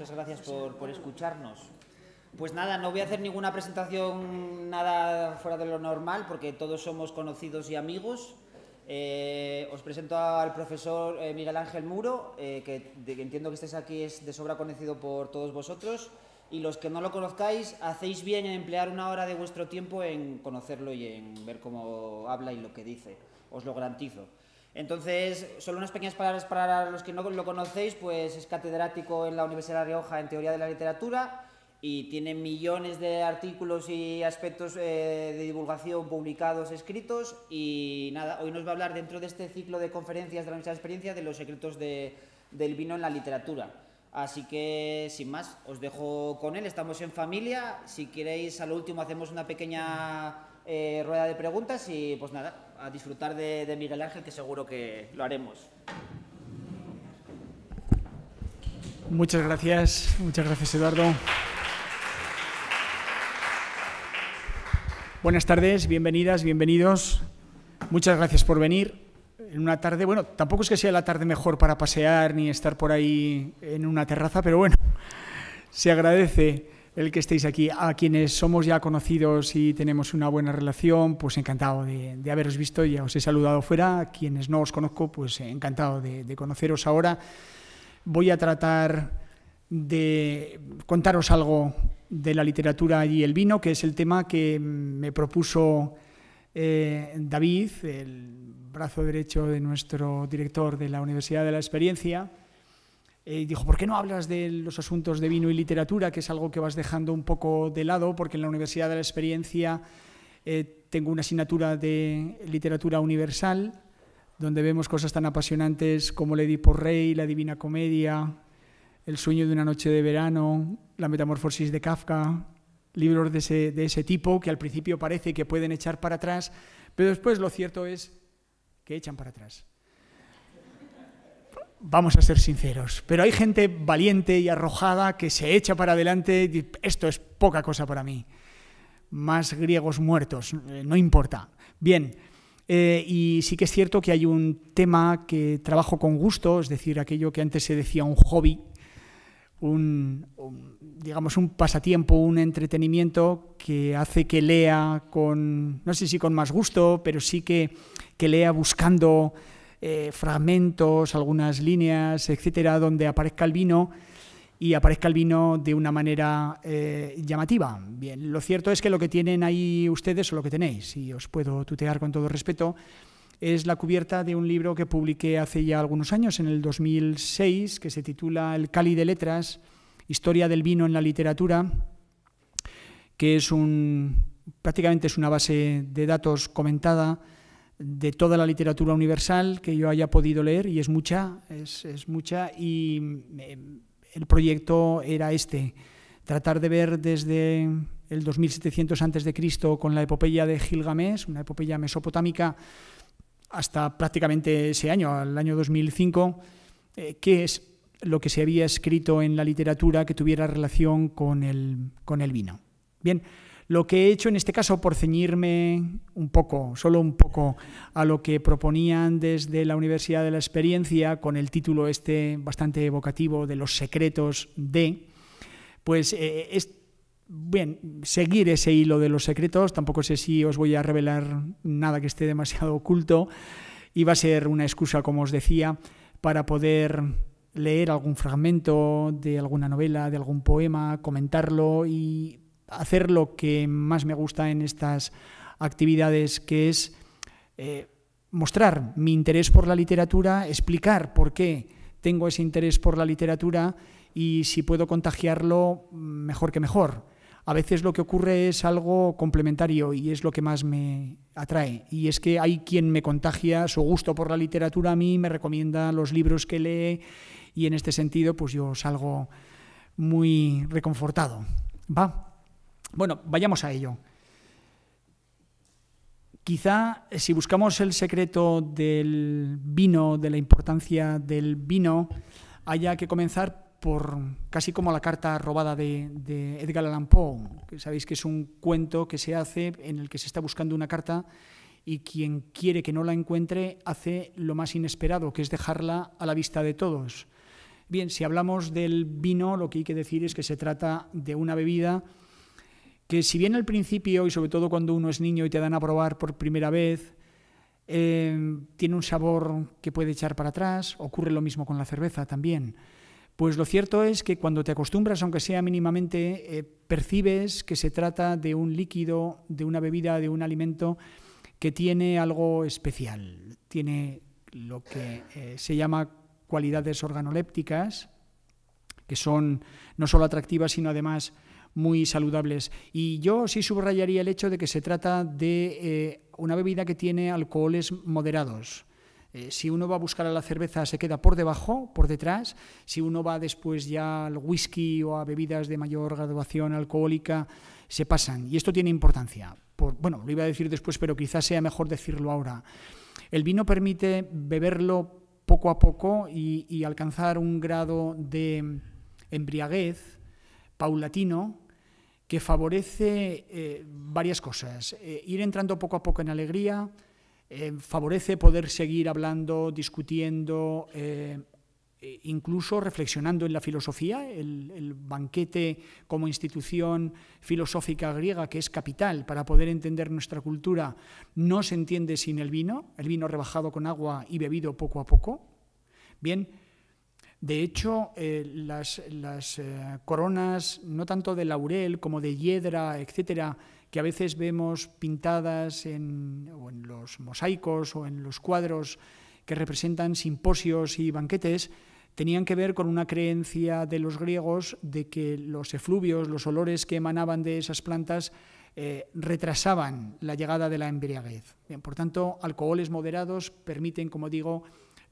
Muchas gracias por, por escucharnos. Pues nada, no voy a hacer ninguna presentación nada fuera de lo normal porque todos somos conocidos y amigos. Eh, os presento al profesor eh, Miguel Ángel Muro, eh, que, que, entiendo que estés aquí es de sobra conocido por todos vosotros. Y los que no lo conozcáis, hacéis bien en emplear una hora de vuestro tiempo en conocerlo y en ver cómo habla y lo que dice. Os lo garantizo. Entonces, solo unas pequeñas palabras para los que no lo conocéis, pues es catedrático en la Universidad de Rioja en Teoría de la Literatura y tiene millones de artículos y aspectos eh, de divulgación publicados, escritos y nada, hoy nos va a hablar dentro de este ciclo de conferencias de la Universidad de Experiencia de los secretos del vino en la literatura. Así que, sin más, os dejo con él, estamos en familia, si queréis, a lo último hacemos una pequeña eh, rueda de preguntas y pues nada, a disfrutar de, Miguel Ángel, que seguro que lo haremos. Muchas gracias, muchas gracias Eduardo. Buenas tardes, bienvenidas, bienvenidos. Muchas gracias por venir. En una tarde, bueno, tampoco es que sea la tarde mejor para pasear ni estar por ahí en una terraza, pero bueno, se agradece el que estéis aquí. A quienes somos ya conocidos y tenemos una buena relación, pues encantado de, haberos visto, ya os he saludado fuera. A quienes no os conozco, pues encantado de, conoceros ahora. Voy a tratar de contaros algo de la literatura y el vino, que es el tema que me propuso eh, David, el brazo derecho de nuestro director de la Universidad de la Experiencia eh, dijo, ¿por qué no hablas de los asuntos de vino y literatura, que es algo que vas dejando un poco de lado, porque en la Universidad de la Experiencia eh, tengo una asignatura de literatura universal, donde vemos cosas tan apasionantes como Lady por Rey, La Divina Comedia, El sueño de una noche de verano, La metamorfosis de Kafka, libros de ese, de ese tipo que al principio parece que pueden echar para atrás, pero después lo cierto es que echan para atrás vamos a ser sinceros, pero hay gente valiente y arrojada que se echa para adelante y dice, esto es poca cosa para mí. Más griegos muertos, eh, no importa. Bien, eh, y sí que es cierto que hay un tema que trabajo con gusto, es decir, aquello que antes se decía un hobby, un, digamos un pasatiempo, un entretenimiento que hace que lea con, no sé si con más gusto, pero sí que, que lea buscando eh, fragmentos, algunas líneas, etcétera, donde aparezca el vino y aparezca el vino de una manera eh, llamativa. Bien, lo cierto es que lo que tienen ahí ustedes o lo que tenéis, y os puedo tutear con todo respeto, es la cubierta de un libro que publiqué hace ya algunos años, en el 2006, que se titula El Cali de Letras, Historia del vino en la literatura, que es un prácticamente es una base de datos comentada de toda la literatura universal que yo haya podido leer, y es mucha, es, mucha, y eh, el proyecto era este, tratar de ver desde el 2700 a.C. con la epopeya de Gilgamesh, una epopeya mesopotámica, hasta prácticamente ese año, al año 2005, eh, qué es lo que se había escrito en la literatura que tuviera relación con el, con el vino. Bien, lo que he hecho en este caso, por ceñirme un poco, solo un poco, a lo que proponían desde la Universidad de la Experiencia, con el título este bastante evocativo de Los secretos de, pues eh, es bien, seguir ese hilo de los secretos, tampoco sé si os voy a revelar nada que esté demasiado oculto, y va a ser una excusa, como os decía, para poder leer algún fragmento de alguna novela, de algún poema, comentarlo y hacer lo que más me gusta en estas actividades, que es eh, mostrar mi interés por la literatura, explicar por qué tengo ese interés por la literatura y si puedo contagiarlo, mm, mejor que mejor. A veces lo que ocurre es algo complementario y es lo que más me atrae. Y es que hay quien me contagia su gusto por la literatura a mí, me recomienda los libros que lee y en este sentido pues yo salgo muy reconfortado. Va. Bueno, vayamos a ello. Quizá eh, si buscamos el secreto del vino, de la importancia del vino, haya que comenzar por casi como la carta robada de, Edgar Allan Poe, sabéis que es un cuento que se hace en el que se está buscando una carta y quien quiere que no la encuentre hace lo más inesperado, que es dejarla a la vista de todos. Bien, si hablamos del vino, lo que hay que decir es que se trata de una bebida que si bien al principio, y sobre todo cuando uno es niño y te dan a probar por primera vez, eh, tiene un sabor que puede echar para atrás, ocurre lo mismo con la cerveza también. Pues lo cierto es que cuando te acostumbras, aunque sea mínimamente, eh, percibes que se trata de un líquido, de una bebida, de un alimento que tiene algo especial. Tiene lo que eh, se llama cualidades organolépticas, que son no solo atractivas, sino además muy saludables. Y yo sí subrayaría el hecho de que se trata de eh, una bebida que tiene alcoholes moderados. Eh, si uno va a buscar a la cerveza, se queda por debajo, por detrás. Si uno va después ya al whisky o a bebidas de mayor graduación alcohólica, se pasan. Y esto tiene importancia. bueno, lo iba a decir después, pero quizás sea mejor decirlo ahora. El vino permite beberlo poco a poco y, y alcanzar un grado de embriaguez paulatino que favorece eh, varias cosas. Eh, ir entrando poco a poco en alegría, eh, favorece poder seguir hablando, discutiendo, e incluso reflexionando en la filosofía. El, el, banquete como institución filosófica griega, que es capital para poder entender nuestra cultura, no se entiende sin el vino, el vino rebajado con agua y bebido poco a poco. Bien, de hecho, eh, las, eh, coronas, no tanto de laurel como de hiedra, etcétera, que a veces vemos pintadas en, los mosaicos o en los cuadros que representan simposios y banquetes, tenían que ver con una creencia de los griegos de que los efluvios, los olores que emanaban de esas plantas, eh, retrasaban la llegada de la embriaguez. por tanto, alcoholes moderados permiten, como digo,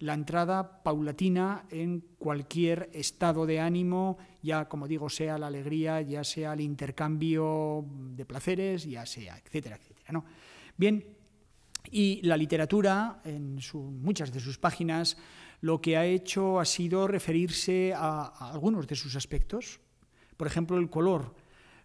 la entrada paulatina en cualquier estado de ánimo, ya como digo, sea la alegría, ya sea el intercambio de placeres, ya sea, etcétera, etcétera. ¿no? Bien, y la literatura, en muchas de sus páginas, lo que ha hecho ha sido referirse a, a algunos de sus aspectos. Por ejemplo, el color.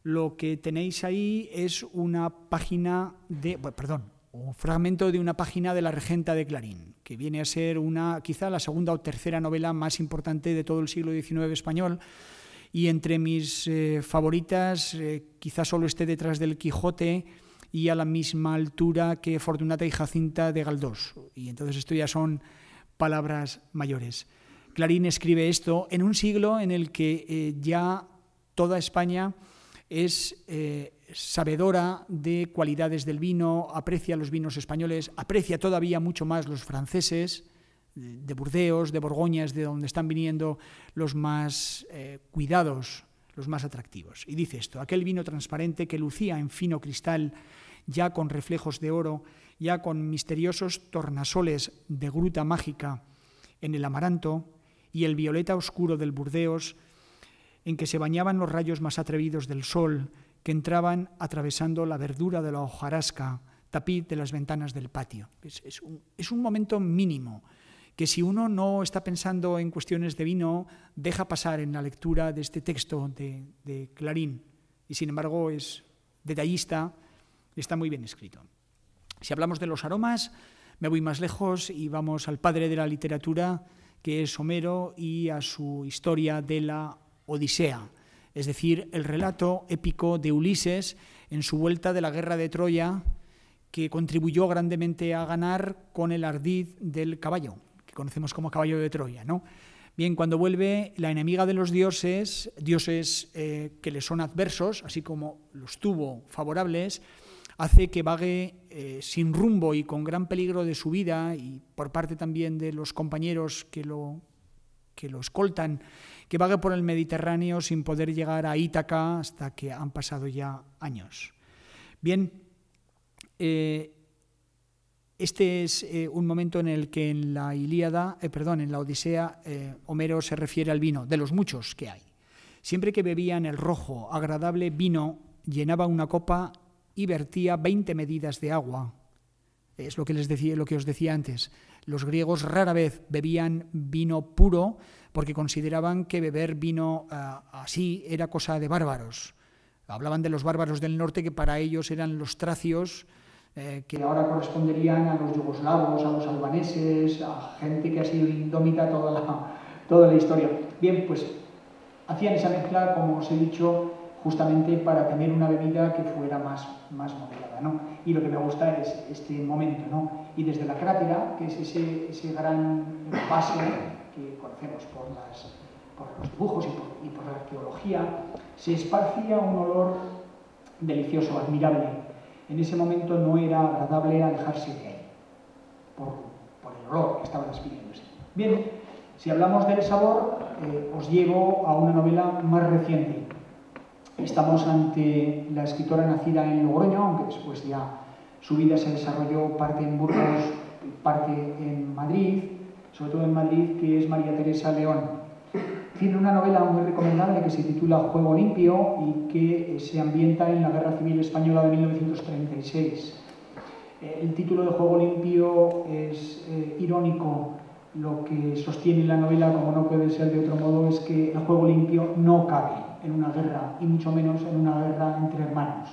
Lo que tenéis ahí es una página de, bueno, perdón, un fragmento de una página de La Regenta de Clarín, que viene a ser una, quizá la segunda o tercera novela más importante de todo el siglo XIX español. Y entre mis eh, favoritas, eh, quizá solo esté detrás del Quijote y a la misma altura que Fortunata y Jacinta de Galdós. Y entonces esto ya son palabras mayores. Clarín escribe esto en un siglo en el que eh, ya toda España es sabedora de cualidades del vino, aprecia los vinos españoles, aprecia todavía mucho más los franceses, de Burdeos, de Borgoña, de donde están viniendo los más eh, cuidados, los más atractivos. Y dice esto, aquel vino transparente que lucía en fino cristal, ya con reflejos de oro, ya con misteriosos tornasoles de gruta mágica en el amaranto y el violeta oscuro del Burdeos, en que se bañaban los rayos más atrevidos del sol, que entraban atravesando la verdura de la hojarasca, tapiz de las ventanas del patio. Es, un, momento mínimo que si uno no está pensando en cuestiones de vino, deja pasar en la lectura de este texto de, de Clarín. Y sin embargo es detallista está muy bien escrito. Si hablamos de los aromas, me voy más lejos y vamos al padre de la literatura, que es Homero, y a su historia de la Odisea es decir, el relato épico de Ulises en su vuelta de la guerra de Troya, que contribuyó grandemente a ganar con el ardid del caballo, que conocemos como caballo de Troya. ¿no? Bien, cuando vuelve la enemiga de los dioses, dioses eh, que le son adversos, así como los tuvo favorables, hace que vague eh, sin rumbo y con gran peligro de su vida y por parte también de los compañeros que lo que lo escoltan, que vague por el Mediterráneo sin poder llegar a Ítaca hasta que han pasado ya años. Bien, eh, este es eh, un momento en el que en la Ilíada, eh, perdón, en la Odisea, Homero se refiere al vino, de los muchos que hay. Siempre que bebían el rojo, agradable vino, llenaba una copa y vertía 20 medidas de agua. Es lo que les decía, lo que os decía antes. Los griegos rara vez bebían vino puro porque consideraban que beber vino ah, así era cosa de bárbaros. Hablaban de los bárbaros del norte que para ellos eran los tracios, eh, que ahora corresponderían a los yugoslavos, a los albaneses, a gente que ha sido indómita toda la, toda la historia. Bien, pues hacían esa mezcla, como os he dicho, justamente para tener una bebida que fuera más, más moderada. Y lo que me gusta es este momento, ¿no? y desde la crátera, que es ese, gran vaso que conocemos por, las, por los dibujos y por, la arqueología, se esparcía un olor delicioso, admirable. En ese momento no era agradable alejarse de él, por, por el olor que estaba despidiéndose. Bien, si hablamos del sabor, eh, os llevo a una novela más reciente. Estamos ante la escritora nacida en Logroño, aunque después ya su vida se desarrolló parte en Burgos, parte en Madrid, sobre todo en Madrid, que es María Teresa León. Tiene una novela muy recomendable que se titula Juego Limpio y que eh, se ambienta en la Guerra Civil Española de 1936. Eh, el título de Juego Limpio es eh, irónico. Lo que sostiene la novela, como no puede ser de otro modo, es que el juego limpio no cabe en una guerra, y mucho menos en una guerra entre hermanos.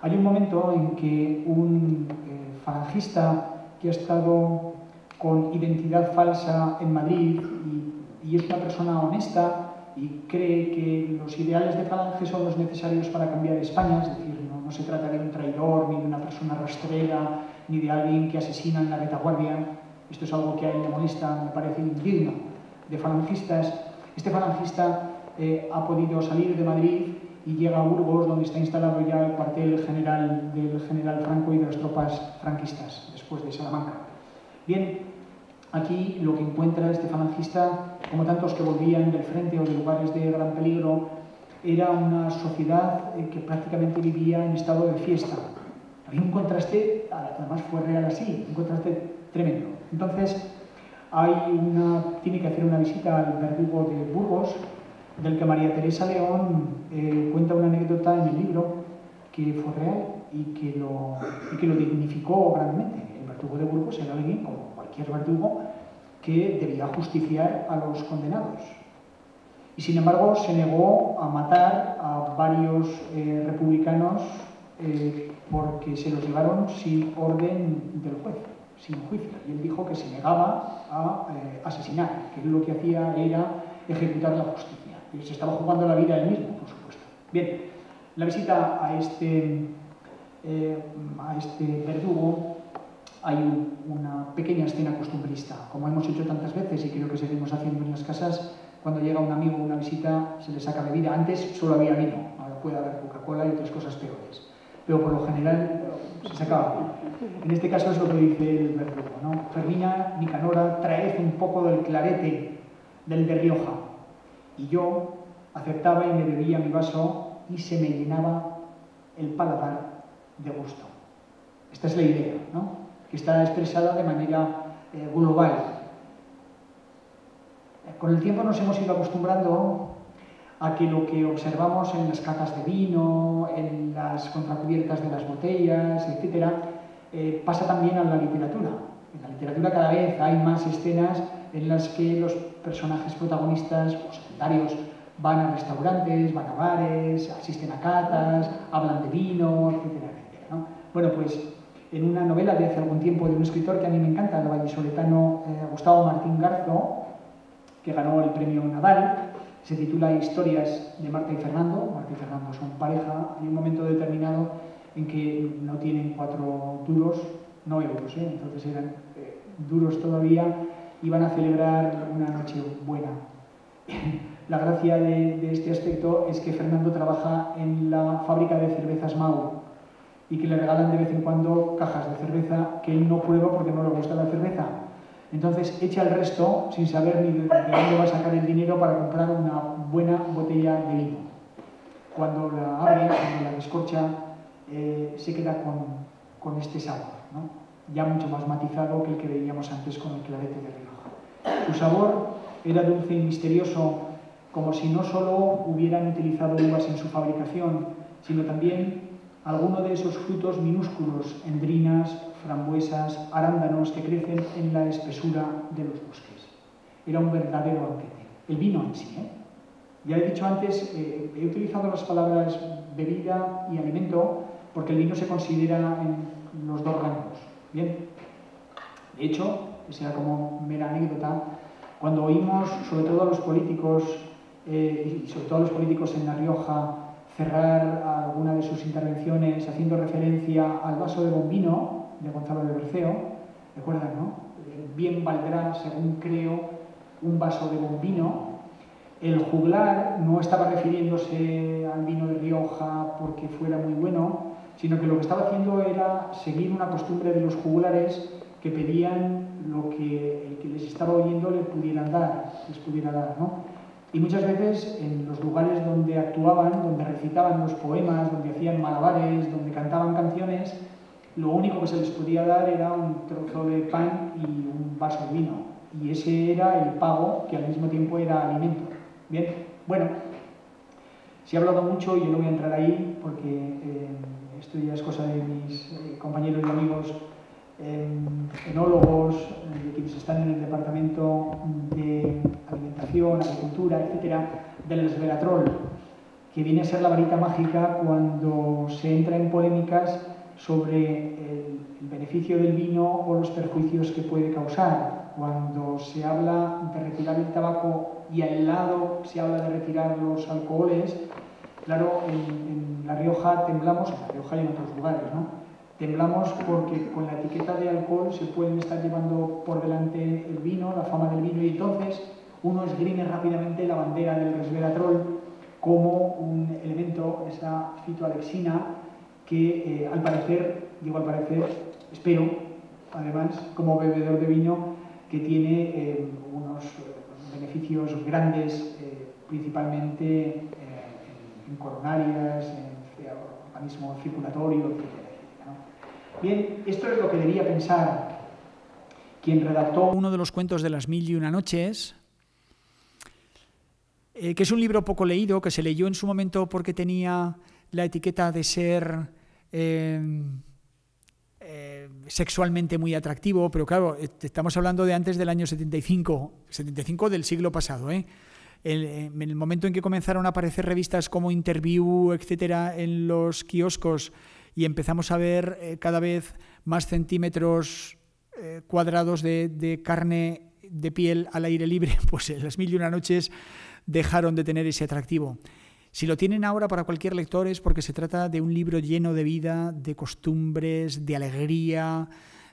Hay un momento en que un eh, falangista que ha estado con identidad falsa en Madrid y, es una persona honesta y cree que los ideales de Falange son los necesarios para cambiar España, es decir, no, se trata de un traidor, ni de una persona rastrera, ni de alguien que asesina en la retaguardia. Esto es algo que a él le molesta, me parece indigno, de falangistas. Este falangista eh, ha podido salir de Madrid y llega a Burgos, donde está instalado ya el cuartel general del general Franco y de las tropas franquistas, después de Salamanca. Bien, aquí lo que encuentra este falangista, como tantos que volvían del frente o de lugares de gran peligro, era una sociedad eh, que prácticamente vivía en estado de fiesta. Hay un contraste, además fue real así, un contraste tremendo. Entonces, tiene que hacer una visita al verdugo de Burgos, del que María Teresa León eh, cuenta una anécdota en el libro que fue real y que lo, lo dignificó grandemente. El verdugo de Burgos era alguien, como cualquier verdugo, que debía justiciar a los condenados. Y sin embargo se negó a matar a varios eh, republicanos eh, porque se los llevaron sin orden del juez, sin juicio. Y él dijo que se negaba a asesinar, que lo que hacía era ejecutar la justicia se estaba jugando la vida él mismo, por supuesto. Bien, la visita a este, eh, a este verdugo hay una pequeña escena costumbrista, como hemos hecho tantas veces y creo que seguimos haciendo en las casas, cuando llega un amigo a una visita se le saca bebida. Antes solo había vino, ahora puede haber Coca-Cola y otras cosas peores, pero por lo general eh, se sacaba vino. En este caso es lo que dice el verdugo, ¿no? Fermina, Nicanora, trae un poco del clarete del de Rioja, y yo aceptaba y me bebía mi vaso y se me llenaba el paladar de gusto. Esta es la idea, ¿no? que está expresada de manera eh, global. Eh, con el tiempo nos hemos ido acostumbrando a que lo que observamos en las cajas de vino, en las contracubiertas de las botellas, etc., eh, pasa también a la literatura. En la literatura cada vez hay más escenas en las que los personajes protagonistas pues, van a restaurantes, van a bares, asisten a catas, hablan de vinos, etcétera, Bueno, pues en una novela de hace algún tiempo de un escritor que a mí me encanta, el vallisoletano eh, Gustavo Martín Garzo, que ganó el premio Nadal, se titula Historias de Marta y Fernando. Marta y Fernando son pareja. Hay un momento determinado en que no tienen cuatro duros, no euros, ¿eh? entonces eran eh, duros todavía, y van a celebrar una noche buena. La gracia de, este aspecto es que Fernando trabaja en la fábrica de cervezas mago y que le regalan de vez en cuando cajas de cerveza que él no prueba porque no le gusta la cerveza. Entonces echa el resto sin saber ni de, dónde va a sacar el dinero para comprar una buena botella de vino. Cuando la abre, cuando la descorcha, eh, se queda con, con este sabor, ya mucho más matizado que el que veíamos antes con el clarete de Rioja. Su sabor era dulce y misterioso como si no solo hubieran utilizado uvas en su fabricación, sino también alguno de esos frutos minúsculos, endrinas, frambuesas, arándanos que crecen en la espesura de los bosques. Era un verdadero banquete. El vino en sí. ¿eh? Ya he dicho antes, eh, he utilizado las palabras bebida y alimento porque el vino se considera en los dos rangos. Bien. De hecho, sea como mera anécdota, cuando oímos, sobre todo a los políticos, eh, y sobre todo los políticos en La Rioja, cerrar alguna de sus intervenciones haciendo referencia al vaso de bombino de Gonzalo de Berceo, recuerdan, ¿no? Eh, bien valdrá, según creo, un vaso de bombino. El juglar no estaba refiriéndose al vino de Rioja porque fuera muy bueno, sino que lo que estaba haciendo era seguir una costumbre de los jugulares que pedían lo que el que les estaba oyendo les pudieran dar, les pudiera dar, ¿no? Y muchas veces en los lugares donde actuaban, donde recitaban los poemas, donde hacían malabares, donde cantaban canciones, lo único que se les podía dar era un trozo de pan y un vaso de vino. Y ese era el pago que al mismo tiempo era alimento. Bien, bueno, se ha hablado mucho y yo no voy a entrar ahí porque eh, esto ya es cosa de mis eh, compañeros y amigos enólogos, eh, de quienes están en el departamento de alimentación, agricultura, etcétera, del esveratrol que viene a ser la varita mágica cuando se entra en polémicas sobre el, beneficio del vino o los perjuicios que puede causar. Cuando se habla de retirar el tabaco y al lado se habla de retirar los alcoholes, claro, en, en La Rioja temblamos, en La Rioja y en otros lugares, ¿no? Temblamos porque con la etiqueta de alcohol se pueden estar llevando por delante el vino, la fama del vino, y entonces uno esgrime rápidamente la bandera del resveratrol como un elemento, esa fitoalexina, que eh, al parecer, digo al parecer, espero, además, como bebedor de vino, que tiene eh, unos eh, beneficios grandes, principalmente en, coronarias, en, en organismo circulatorio, etc. Bien, esto es lo que debía pensar quien redactó uno de los cuentos de las mil y una noches, eh, que es un libro poco leído, que se leyó en su momento porque tenía la etiqueta de ser em, eh, sexualmente muy atractivo, pero claro, eh, estamos hablando de antes del año 75, 75 del siglo pasado, en el momento en que comenzaron a aparecer revistas como Interview, etcétera, en los kioscos y empezamos a ver eh, cada vez más centímetros eh, cuadrados de, carne de piel al aire libre, pues las mil y una noches dejaron de tener ese atractivo. Si lo tienen ahora para cualquier lector es porque se trata de un libro lleno de vida, de costumbres, de alegría,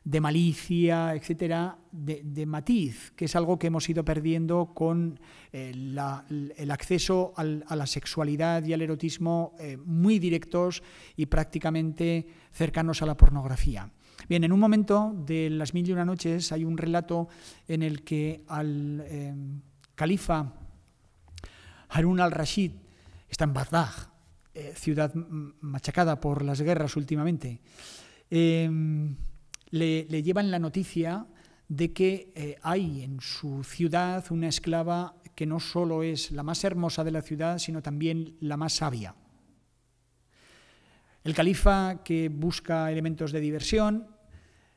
de malicia, etcétera, de, matiz, que es algo que hemos ido perdiendo con eh, el acceso a la sexualidad y al erotismo eh, muy directos y prácticamente cercanos a la pornografía. Bien, en un momento de las mil y una noches hay un relato en el que al em, califa Harun al-Rashid está en Bagdad, eh, ciudad machacada por las guerras últimamente. Em, le, llevan la noticia de que eh, hay en su ciudad una esclava que no solo es la más hermosa de la ciudad, sino también la más sabia. El califa, que busca elementos de diversión,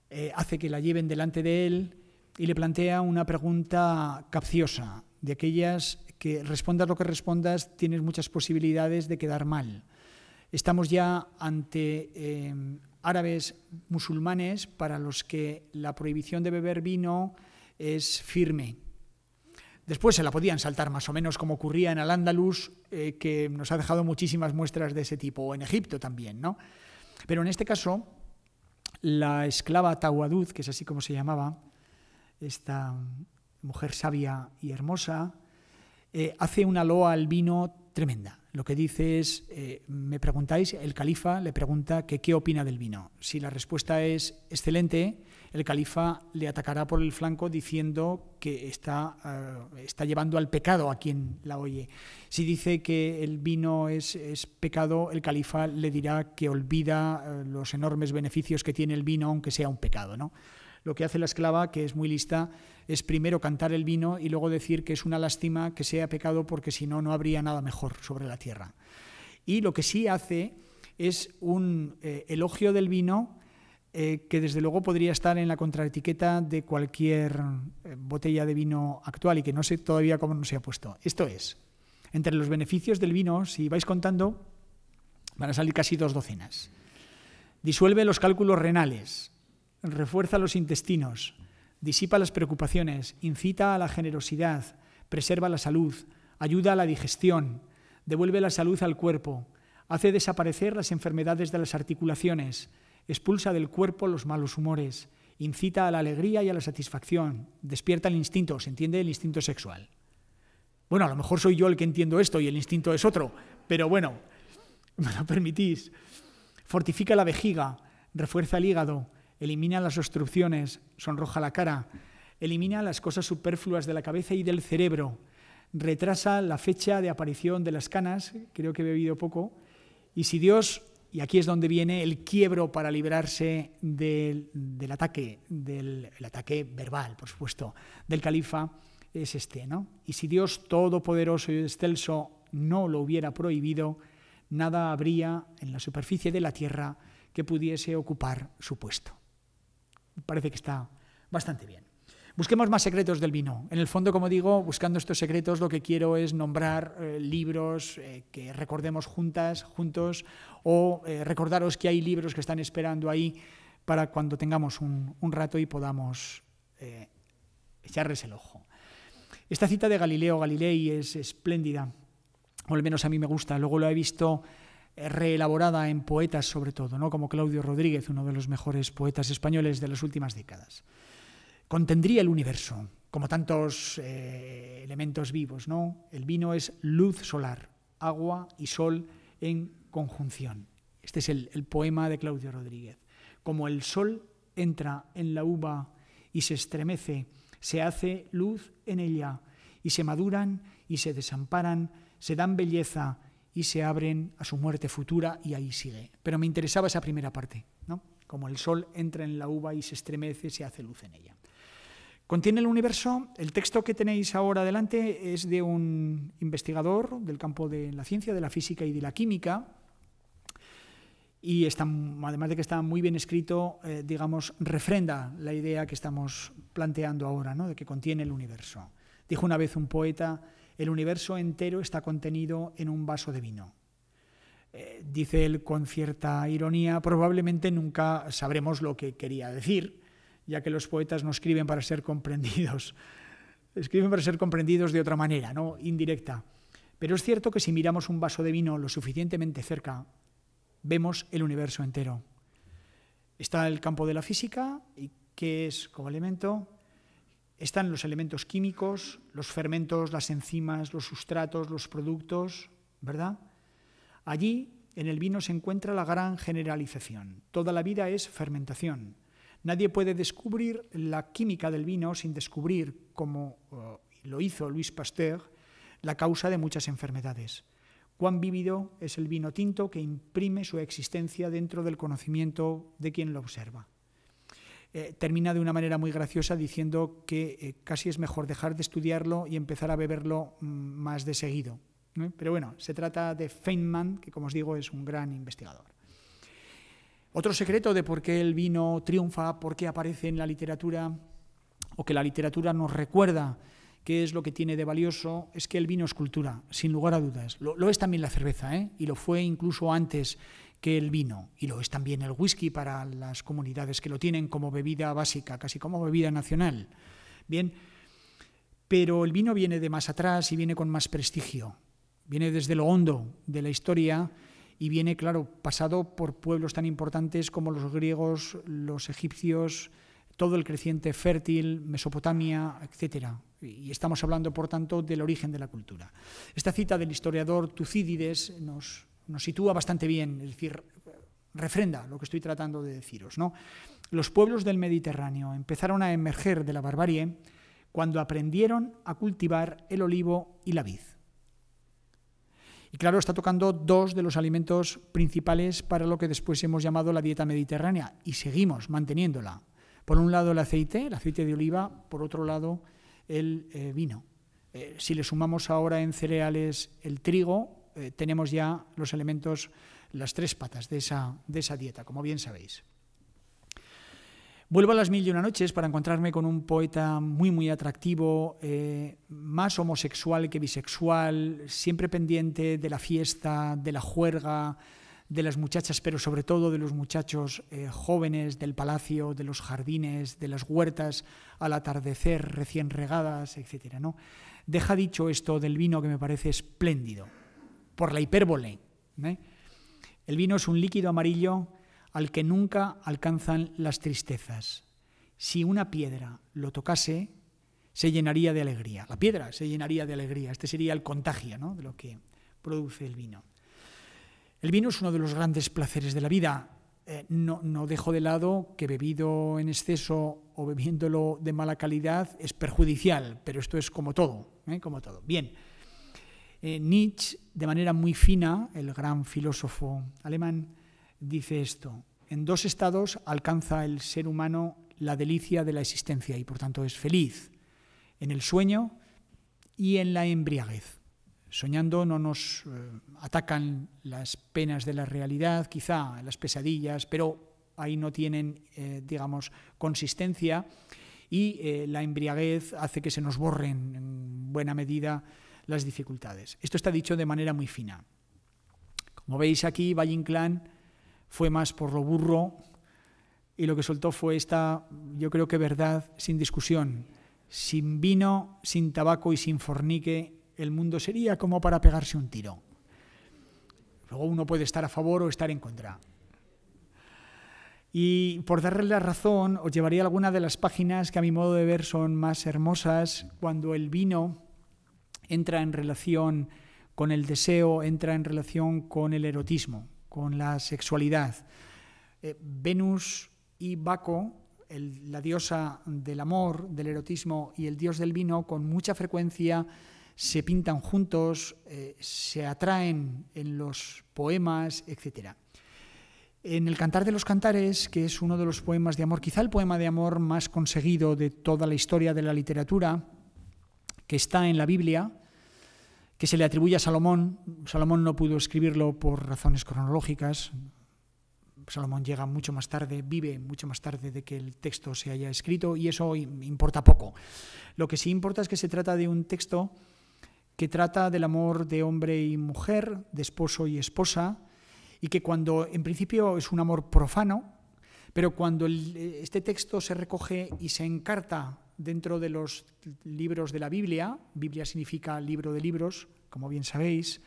eh, hace que la lleven delante de él y le plantea una pregunta capciosa, de aquellas que respondas lo que respondas, tienes muchas posibilidades de quedar mal. Estamos ya ante eh, árabes musulmanes para los que la prohibición de beber vino es firme. Después se la podían saltar más o menos como ocurría en Al-Ándalus, eh, que nos ha dejado muchísimas muestras de ese tipo, o en Egipto también, ¿no? Pero en este caso, la esclava Tawadud, que es así como se llamaba, esta mujer sabia y hermosa, eh, hace una loa al vino tremenda. Lo que dice es, eh, me preguntáis, el califa le pregunta que qué opina del vino. Si la respuesta es excelente, el califa le atacará por el flanco diciendo que está, eh, está llevando al pecado a quien la oye. Si dice que el vino es, pecado, el califa le dirá que olvida eh, los enormes beneficios que tiene el vino, aunque sea un pecado. ¿no? Lo que hace la esclava, que es muy lista, es primero cantar el vino y luego decir que es una lástima que sea pecado porque si no, no habría nada mejor sobre la tierra. Y lo que sí hace es un eh, elogio del vino eh, que desde luego podría estar en la contraetiqueta de cualquier eh, botella de vino actual y que no sé todavía cómo no se ha puesto. Esto es, entre los beneficios del vino, si vais contando, van a salir casi dos docenas. Disuelve los cálculos renales, refuerza los intestinos, disipa las preocupaciones, incita a la generosidad, preserva la salud, ayuda a la digestión, devuelve la salud al cuerpo, hace desaparecer las enfermedades de las articulaciones, expulsa del cuerpo los malos humores, incita a la alegría y a la satisfacción, despierta el instinto, se entiende el instinto sexual. Bueno, a lo mejor soy yo el que entiendo esto y el instinto es otro, pero bueno, me lo permitís. Fortifica la vejiga, refuerza el hígado, elimina las obstrucciones, sonroja la cara, elimina las cosas superfluas de la cabeza y del cerebro, retrasa la fecha de aparición de las canas, creo que he bebido poco, y si Dios, y aquí es donde viene el quiebro para librarse del, ataque, del ataque verbal, por supuesto, del califa, es este, ¿no? Y si Dios todopoderoso y excelso no lo hubiera prohibido, nada habría en la superficie de la tierra que pudiese ocupar su puesto parece que está bastante bien. Busquemos más secretos del vino. En el fondo, como digo, buscando estos secretos, lo que quiero es nombrar eh, libros eh, que recordemos juntas, juntos, o eh, recordaros que hay libros que están esperando ahí para cuando tengamos un, un rato y podamos echarles el ojo. Esta cita de Galileo Galilei es espléndida, o al menos a mí me gusta. Luego lo he visto eh, reelaborada en poetas sobre todo, ¿no? como Claudio Rodríguez, uno de los mejores poetas españoles de las últimas décadas. Contendría el universo, como tantos eh, elementos vivos. ¿no? El vino es luz solar, agua y sol en conjunción. Este es el poema de Claudio Rodríguez. Como el sol entra en la uva y se estremece, se hace luz en ella y se maduran y se desamparan, se dan belleza, y se abren a su muerte futura y ahí sigue. Pero me interesaba esa primera parte, como el sol entra en la uva y se estremece, se hace luz en ella. Contiene el universo, el texto que tenéis ahora adelante es de un investigador del campo de la ciencia, de la física y de la química, y está, además de que está muy bien escrito, eh, digamos, refrenda la idea que estamos planteando ahora, ¿no? de que contiene el universo. Dijo una vez un poeta, el universo entero está contenido en un vaso de vino. Eh, dice él con cierta ironía, probablemente nunca sabremos lo que quería decir, ya que los poetas no escriben para ser comprendidos, escriben para ser comprendidos de otra manera, ¿no? indirecta. Pero es cierto que si miramos un vaso de vino lo suficientemente cerca, vemos el universo entero. Está el campo de la física, y que es como elemento están los elementos químicos, los fermentos, las enzimas, los sustratos, los productos, ¿verdad? Allí, en el vino, se encuentra la gran generalización. Toda la vida es fermentación. Nadie puede descubrir la química del vino sin descubrir, como eh, lo hizo Luis Pasteur, la causa de muchas enfermedades. Cuán vívido es el vino tinto que imprime su existencia dentro del conocimiento de quien lo observa. Eh, termina de una manera muy graciosa diciendo que eh, casi es mejor dejar de estudiarlo y empezar a beberlo mm, más de seguido. Pero bueno, se trata de Feynman, que como os digo es un gran investigador. Otro secreto de por qué el vino triunfa, por qué aparece en la literatura o que la literatura nos recuerda qué es lo que tiene de valioso, es que el vino es cultura, sin lugar a dudas. Lo, es también la cerveza, ¿eh? y lo fue incluso antes que el vino, y lo es también el whisky para las comunidades que lo tienen como bebida básica, casi como bebida nacional. Bien, pero el vino viene de más atrás y viene con más prestigio, viene desde lo hondo de la historia y viene, claro, pasado por pueblos tan importantes como los griegos, los egipcios, todo el creciente fértil, Mesopotamia, etc. Y estamos hablando, por tanto, del origen de la cultura. Esta cita del historiador Tucídides nos nos sitúa bastante bien, es decir, refrenda lo que estoy tratando de deciros. ¿no? Los pueblos del Mediterráneo empezaron a emerger de la barbarie cuando aprendieron a cultivar el olivo y la vid. Y claro, está tocando dos de los alimentos principales para lo que después hemos llamado la dieta mediterránea y seguimos manteniéndola. Por un lado el aceite, el aceite de oliva, por otro lado el eh, vino. Eh, si le sumamos ahora en cereales el trigo, eh, tenemos ya los elementos, las tres patas de esa, de esa dieta, como bien sabéis. Vuelvo a las mil y una noches para encontrarme con un poeta muy, muy atractivo, eh, más homosexual que bisexual, siempre pendiente de la fiesta, de la juerga, de las muchachas, pero sobre todo de los muchachos eh, jóvenes, del palacio, de los jardines, de las huertas al atardecer recién regadas, etc. ¿no? Deja dicho esto del vino que me parece espléndido por la hipérbole. ¿eh? El vino es un líquido amarillo al que nunca alcanzan las tristezas. Si una piedra lo tocase, se llenaría de alegría. La piedra se llenaría de alegría. Este sería el contagio de lo que produce el vino. El vino es uno de los grandes placeres de la vida. Eh, no, dejo de lado que bebido en exceso o bebiéndolo de mala calidad es perjudicial, pero esto es como todo, ¿eh? como todo. Bien, eh, Nietzsche, de manera muy fina, el gran filósofo alemán, dice esto, en dos estados alcanza el ser humano la delicia de la existencia y por tanto es feliz, en el sueño y en la embriaguez. Soñando no nos eh, atacan las penas de la realidad, quizá las pesadillas, pero ahí no tienen, eh, digamos, consistencia y la embriaguez hace que se nos borren en buena medida las dificultades. Esto está dicho de manera muy fina. Como veis aquí, Valle Inclán fue más por lo burro y lo que soltó fue esta, yo creo que verdad sin discusión. Sin vino, sin tabaco y sin fornique, el mundo sería como para pegarse un tiro. Luego uno puede estar a favor o estar en contra. Y por darle la razón, os llevaría alguna de las páginas que a mi modo de ver son más hermosas, cuando el vino entra en relación con el deseo, entra en relación con el erotismo, con la sexualidad. Eh, Venus y Baco, la diosa del amor, del erotismo y el dios del vino, con mucha frecuencia se pintan juntos, eh, se atraen en los poemas, etc. En el Cantar de los Cantares, que es uno de los poemas de amor, quizá el poema de amor más conseguido de toda la historia de la literatura, que está en la Biblia, que se le atribuye a Salomón. Salomón no pudo escribirlo por razones cronológicas. Salomón llega mucho más tarde, vive mucho más tarde de que el texto se haya escrito y eso importa poco. Lo que sí importa es que se trata de un texto que trata del amor de hombre y mujer, de esposo y esposa, y que cuando en principio es un amor profano, pero cuando este texto se recoge y se encarta dentro de los libros de la Biblia, Biblia significa libro de libros, como bien sabéis,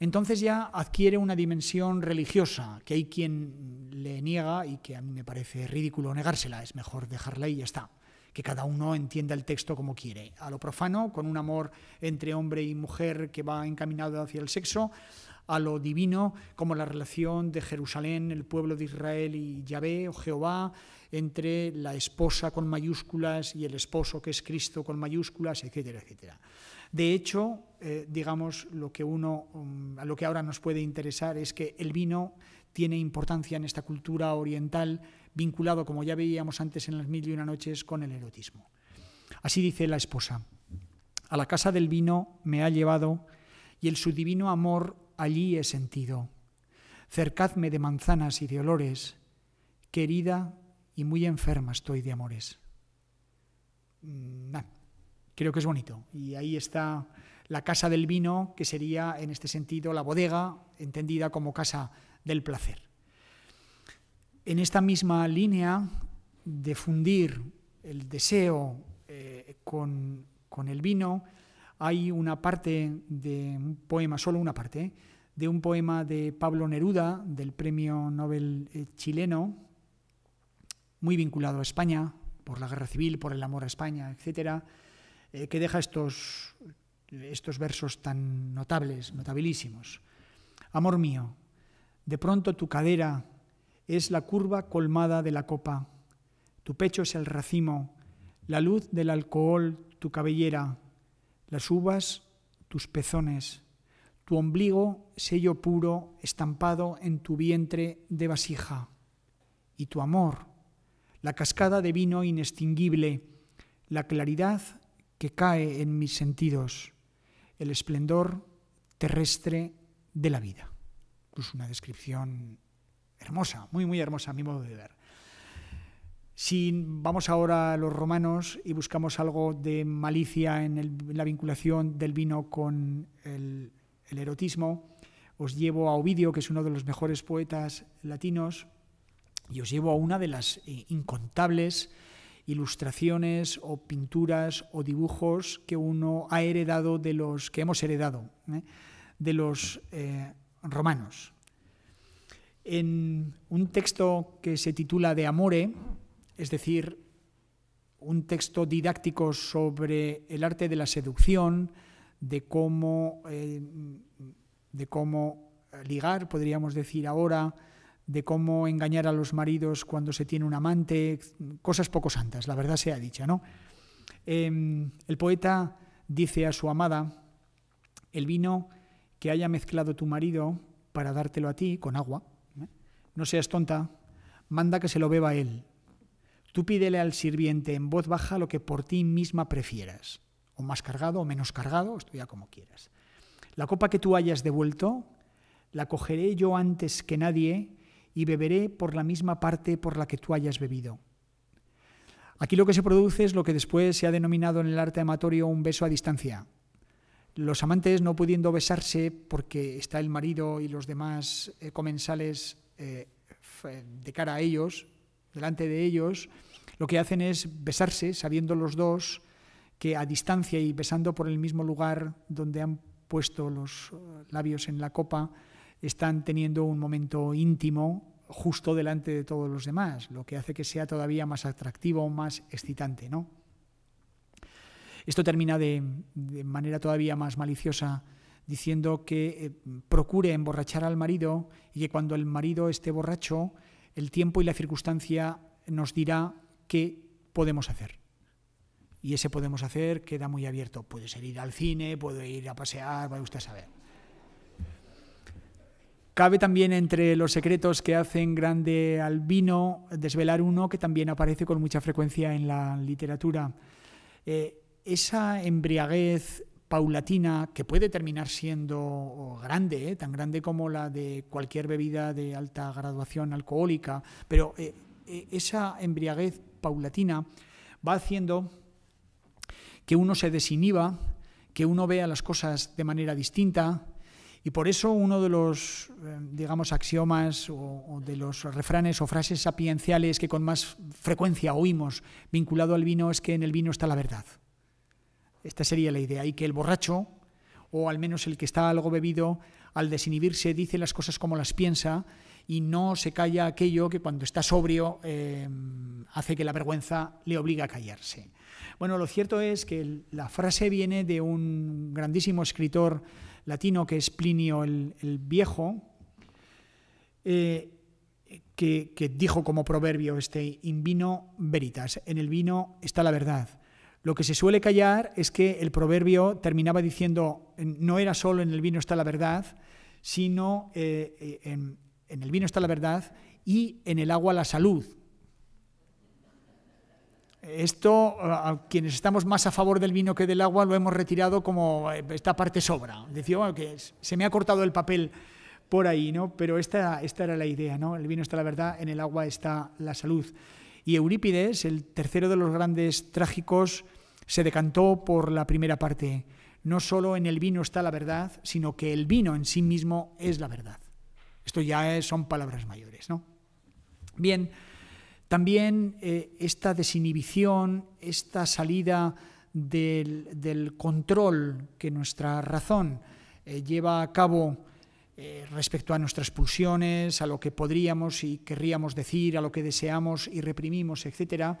entonces ya adquiere una dimensión religiosa, que hay quien le niega y que a mí me parece ridículo negársela, es mejor dejarla y ya está que cada uno entienda el texto como quiere. A lo profano, con un amor entre hombre y mujer que va encaminado hacia el sexo, a lo divino, como la relación de Jerusalén, el pueblo de Israel y Yahvé o Jehová, entre la esposa con mayúsculas y el esposo que es Cristo con mayúsculas, etcétera, etcétera. De hecho, eh, digamos, lo que uno, mm, a lo que ahora nos puede interesar es que el vino tiene importancia en esta cultura oriental vinculado, como ya veíamos antes en las mil y una noches, con el erotismo. Así dice la esposa, a la casa del vino me ha llevado y el su divino amor allí he sentido. Cercadme de manzanas y de olores, querida y muy enferma estoy de amores. Mm, ah, creo que es bonito. Y ahí está la casa del vino, que sería en este sentido la bodega, entendida como casa del placer en esta misma línea de fundir el deseo eh, con, el vino, hay una parte de un poema, solo una parte, ¿eh? de un poema de Pablo Neruda, del premio Nobel eh, chileno, muy vinculado a España, por la guerra civil, por el amor a España, etcétera, que deja estos, estos versos tan notables, notabilísimos. Amor mío, de pronto tu cadera es la curva colmada de la copa, tu pecho es el racimo, la luz del alcohol tu cabellera, las uvas tus pezones, tu ombligo sello puro estampado en tu vientre de vasija, y tu amor, la cascada de vino inextinguible, la claridad que cae en mis sentidos, el esplendor terrestre de la vida. Es pues una descripción hermosa, muy, muy hermosa a mi modo de ver. Si vamos ahora a los romanos y buscamos algo de malicia en, la vinculación del vino con el, erotismo, os llevo a Ovidio, que es uno de los mejores poetas latinos, y os llevo a una de las eh, incontables ilustraciones o pinturas o dibujos que uno ha heredado de los que hemos heredado ¿eh? de los eh, romanos en un texto que se titula De Amore, es decir, un texto didáctico sobre el arte de la seducción, de cómo, eh, de cómo ligar, podríamos decir ahora, de cómo engañar a los maridos cuando se tiene un amante, cosas poco santas, la verdad sea dicha. ¿no? Em, el poeta dice a su amada, el vino que haya mezclado tu marido para dártelo a ti con agua, no seas tonta, manda que se lo beba él. Tú pídele al sirviente en voz baja lo que por ti misma prefieras, o más cargado o menos cargado, estudia como quieras. La copa que tú hayas devuelto, la cogeré yo antes que nadie y beberé por la misma parte por la que tú hayas bebido. Aquí lo que se produce es lo que después se ha denominado en el arte amatorio un beso a distancia. Los amantes no pudiendo besarse porque está el marido y los demás eh, comensales eh, de cara a ellos, delante de ellos, lo que hacen es besarse, sabiendo los dos que a distancia y besando por el mismo lugar donde han puesto los eh, labios en la copa, están teniendo un momento íntimo justo delante de todos los demás, lo que hace que sea todavía más atractivo, más excitante, Esto termina de manera todavía más maliciosa diciendo que eh, procure emborrachar al marido y que cuando el marido esté borracho, el tiempo y la circunstancia nos dirá qué podemos hacer. Y ese podemos hacer queda muy abierto. Puede ser ir al cine, puede ir a pasear, va usted saber. Cabe también entre los secretos que hacen grande al vino desvelar uno que también aparece con mucha frecuencia en la literatura. Eh, esa embriaguez paulatina que puede terminar siendo grande, eh, tan grande como la de cualquier bebida de alta graduación alcohólica, pero eh, eh, esa embriaguez paulatina va haciendo que uno se desinhiba, que uno vea las cosas de manera distinta, y por eso uno de los, digamos, axiomas o, de los refranes o frases sapienciales que con más frecuencia oímos vinculado al vino es que en el vino está la verdad. Esta sería la idea. Y que el borracho, o al menos el que está algo bebido, al desinhibirse dice las cosas como las piensa y no se calla aquello que cuando está sobrio em, hace que la vergüenza le obliga a callarse. Bueno, lo cierto es que la frase viene de un grandísimo escritor latino que es Plinio el, Viejo, eh, que, que dijo como proverbio este in vino veritas, en el vino está la verdad. Lo que se suele callar es que el proverbio terminaba diciendo, no era solo en el vino está la verdad, sino eh, eh, en, el vino está la verdad y en el agua la salud. Esto, a quienes estamos más a favor del vino que del agua, lo hemos retirado como eh, esta parte sobra. Decía, que se me ha cortado el papel por ahí, ¿no? Pero esta, esta era la idea, ¿no? El vino está la verdad, en el agua está la salud y Eurípides, el tercero de los grandes trágicos, se decantó por la primera parte. No solo en el vino está la verdad, sino que el vino en sí mismo es la verdad. Esto ya son palabras mayores, ¿no? Bien, también eh, esta desinhibición, esta salida del, control que nuestra razón eh, lleva a cabo eh, respecto a nuestras pulsiones, a lo que podríamos y querríamos decir, a lo que deseamos y reprimimos, etc.,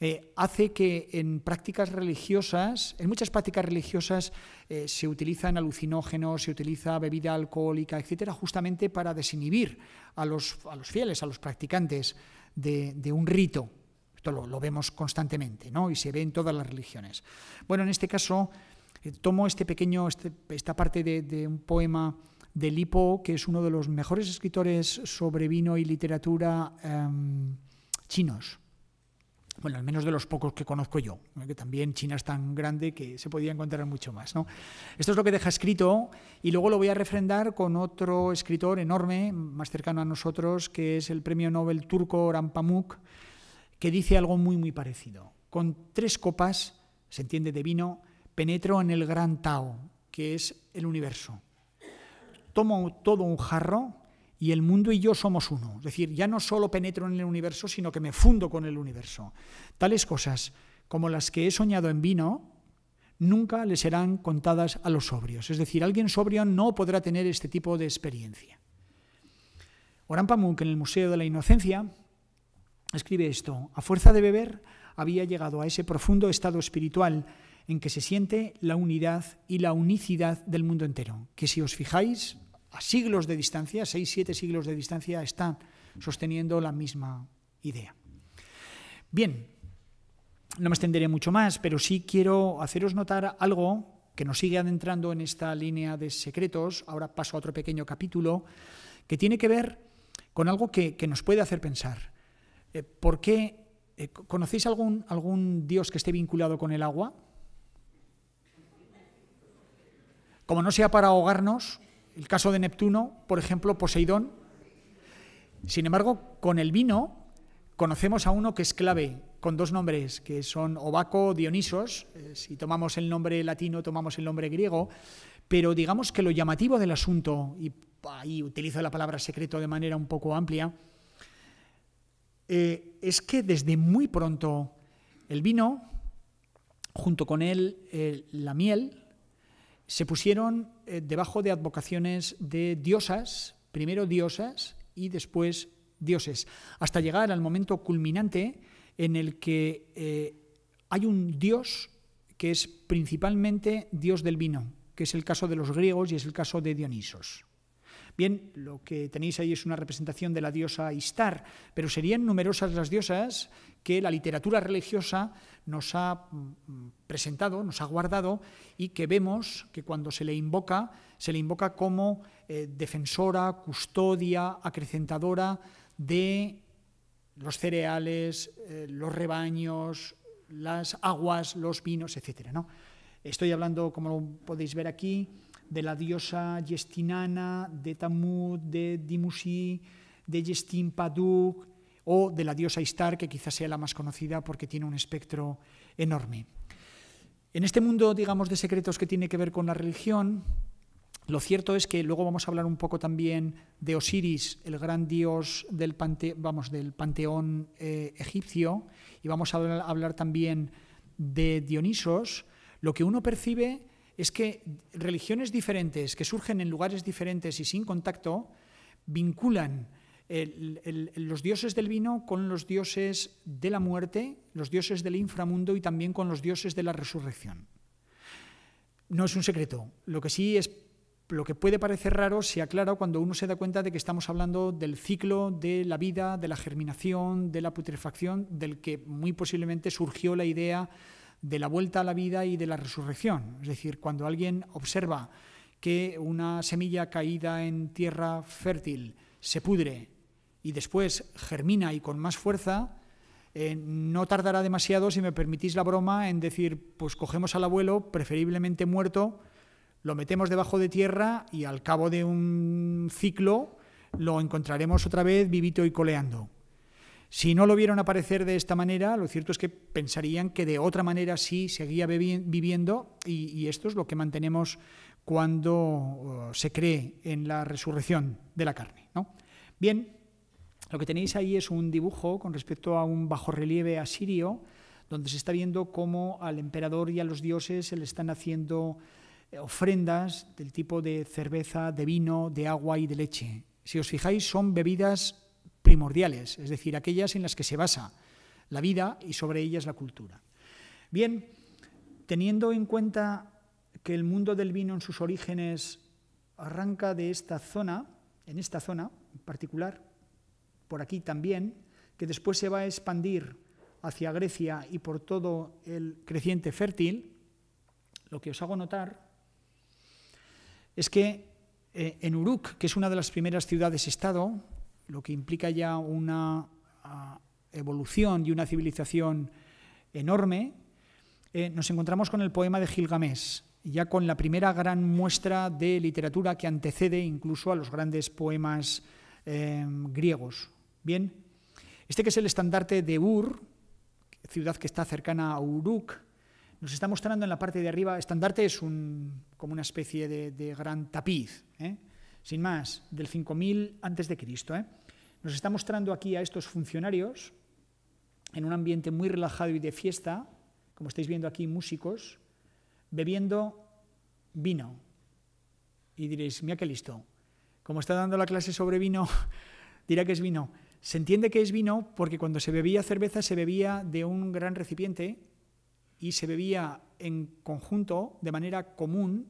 eh, hace que en prácticas religiosas, en muchas prácticas religiosas eh, se utilizan alucinógenos, se utiliza bebida alcohólica, etc., justamente para desinhibir a los, fieles, a los practicantes de, un rito. Esto lo, vemos constantemente ¿no? y se ve en todas las religiones. Bueno, en este caso, tomo este pequeño, este, esta parte de un poema de Lipo, que es uno de los mejores escritores sobre vino y literatura em, chinos. Bueno, al menos de los pocos que conozco yo, que también China es tan grande que se podía encontrar mucho más. Esto es lo que deja escrito y luego lo voy a refrendar con otro escritor enorme, más cercano a nosotros, que es el premio Nobel turco Pamuk, que dice algo muy, muy parecido. Con tres copas, se entiende de vino, penetro en el gran Tao, que es el universo tomo todo un jarro y el mundo y yo somos uno. Es decir, ya no solo penetro en el universo, sino que me fundo con el universo. Tales cosas como las que he soñado en vino, nunca le serán contadas a los sobrios. Es decir, alguien sobrio no podrá tener este tipo de experiencia. Oran Pamuk, en el Museo de la Inocencia, escribe esto. A fuerza de beber, había llegado a ese profundo estado espiritual en que se siente la unidad y la unicidad del mundo entero, que si os fijáis a siglos de distancia, seis, siete siglos de distancia, están sosteniendo la misma idea. Bien, no me extenderé mucho más, pero sí quiero haceros notar algo que nos sigue adentrando en esta línea de secretos. Ahora paso a otro pequeño capítulo que tiene que ver con algo que, nos puede hacer pensar. Eh, ¿Por qué? Eh, ¿Conocéis algún, algún dios que esté vinculado con el agua? Como no sea para ahogarnos, el caso de Neptuno, por ejemplo, Poseidón. Sin embargo, con el vino conocemos a uno que es clave, con dos nombres, que son Obaco Dionisos, eh, si tomamos el nombre latino, tomamos el nombre griego, pero digamos que lo llamativo del asunto, y ahí utilizo la palabra secreto de manera un poco amplia, eh, es que desde muy pronto el vino, junto con él eh, la miel, se pusieron eh, debajo de advocaciones de diosas, primero diosas y después dioses, hasta llegar al momento culminante en el que eh, hay un dios que es principalmente dios del vino, que es el caso de los griegos y es el caso de Dionisos. Bien, lo que tenéis ahí es una representación de la diosa Istar, pero serían numerosas las diosas que la literatura religiosa nos ha mm, presentado, nos ha guardado y que vemos que cuando se le invoca, se le invoca como eh, defensora, custodia, acrecentadora de los cereales, eh, los rebaños, las aguas, los vinos, etc. ¿no? Estoy hablando, como podéis ver aquí, de la diosa Yestinana, de Tamud, de Dimushi, de Yestin Paduk, o de la diosa Istar, que quizás sea la más conocida porque tiene un espectro enorme. En este mundo, digamos, de secretos que tiene que ver con la religión, lo cierto es que luego vamos a hablar un poco también de Osiris, el gran dios del, vamos, del panteón eh, egipcio, y vamos a hablar también de Dionisos. Lo que uno percibe es que religiones diferentes, que surgen en lugares diferentes y sin contacto, vinculan los dioses del vino con los dioses de la muerte, los dioses del inframundo y también con los dioses de la resurrección. No es un secreto. Lo que sí es lo que puede parecer raro se aclara cuando uno se da cuenta de que estamos hablando del ciclo de la vida, de la germinación, de la putrefacción, del que muy posiblemente surgió la idea de la vuelta a la vida y de la resurrección. Es decir, cuando alguien observa que una semilla caída en tierra fértil se pudre, y después germina y con más fuerza, eh, no tardará demasiado, si me permitís la broma, en decir, pues cogemos al abuelo, preferiblemente muerto, lo metemos debajo de tierra y al cabo de un ciclo lo encontraremos otra vez vivito y coleando. Si no lo vieron aparecer de esta manera, lo cierto es que pensarían que de otra manera sí seguía viviendo y, esto es lo que mantenemos cuando eh, se cree en la resurrección de la carne. Bien, lo que tenéis ahí es un dibujo con respecto a un bajorrelieve asirio, donde se está viendo cómo al emperador y a los dioses se le están haciendo eh, ofrendas del tipo de cerveza, de vino, de agua y de leche. Si os fijáis, son bebidas primordiales, es decir, aquellas en las que se basa la vida y sobre ellas la cultura. Bien, teniendo en cuenta que el mundo del vino en sus orígenes arranca de esta zona, en esta zona en particular, por aquí también, que después se va a expandir hacia Grecia y por todo el creciente fértil, lo que os hago notar es que eh, en Uruk, que es una de las primeras ciudades-estado, lo que implica ya una ah, evolución y una civilización enorme, eh, nos encontramos con el poema de Gilgamesh, ya con la primera gran muestra de literatura que antecede incluso a los grandes poemas eh, griegos Bien, este que es el estandarte de Ur, ciudad que está cercana a Uruk, nos está mostrando en la parte de arriba, estandarte es un, como una especie de, gran tapiz, ¿eh? sin más, del 5000 antes de Cristo. ¿eh? Nos está mostrando aquí a estos funcionarios en un ambiente muy relajado y de fiesta, como estáis viendo aquí, músicos, bebiendo vino. Y diréis, mira qué listo, como está dando la clase sobre vino, dirá que es vino. Se entiende que es vino porque cuando se bebía cerveza se bebía de un gran recipiente y se bebía en conjunto, de manera común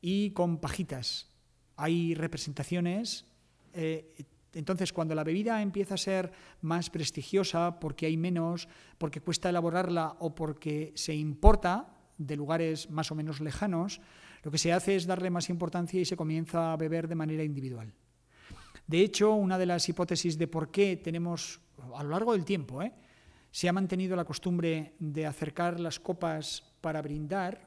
y con pajitas. Hay representaciones. Eh, entonces, cuando la bebida empieza a ser más prestigiosa porque hay menos, porque cuesta elaborarla o porque se importa de lugares más o menos lejanos, lo que se hace es darle más importancia y se comienza a beber de manera individual. De hecho, una de las hipótesis de por qué tenemos, a lo largo del tiempo, ¿eh? se ha mantenido la costumbre de acercar las copas para brindar.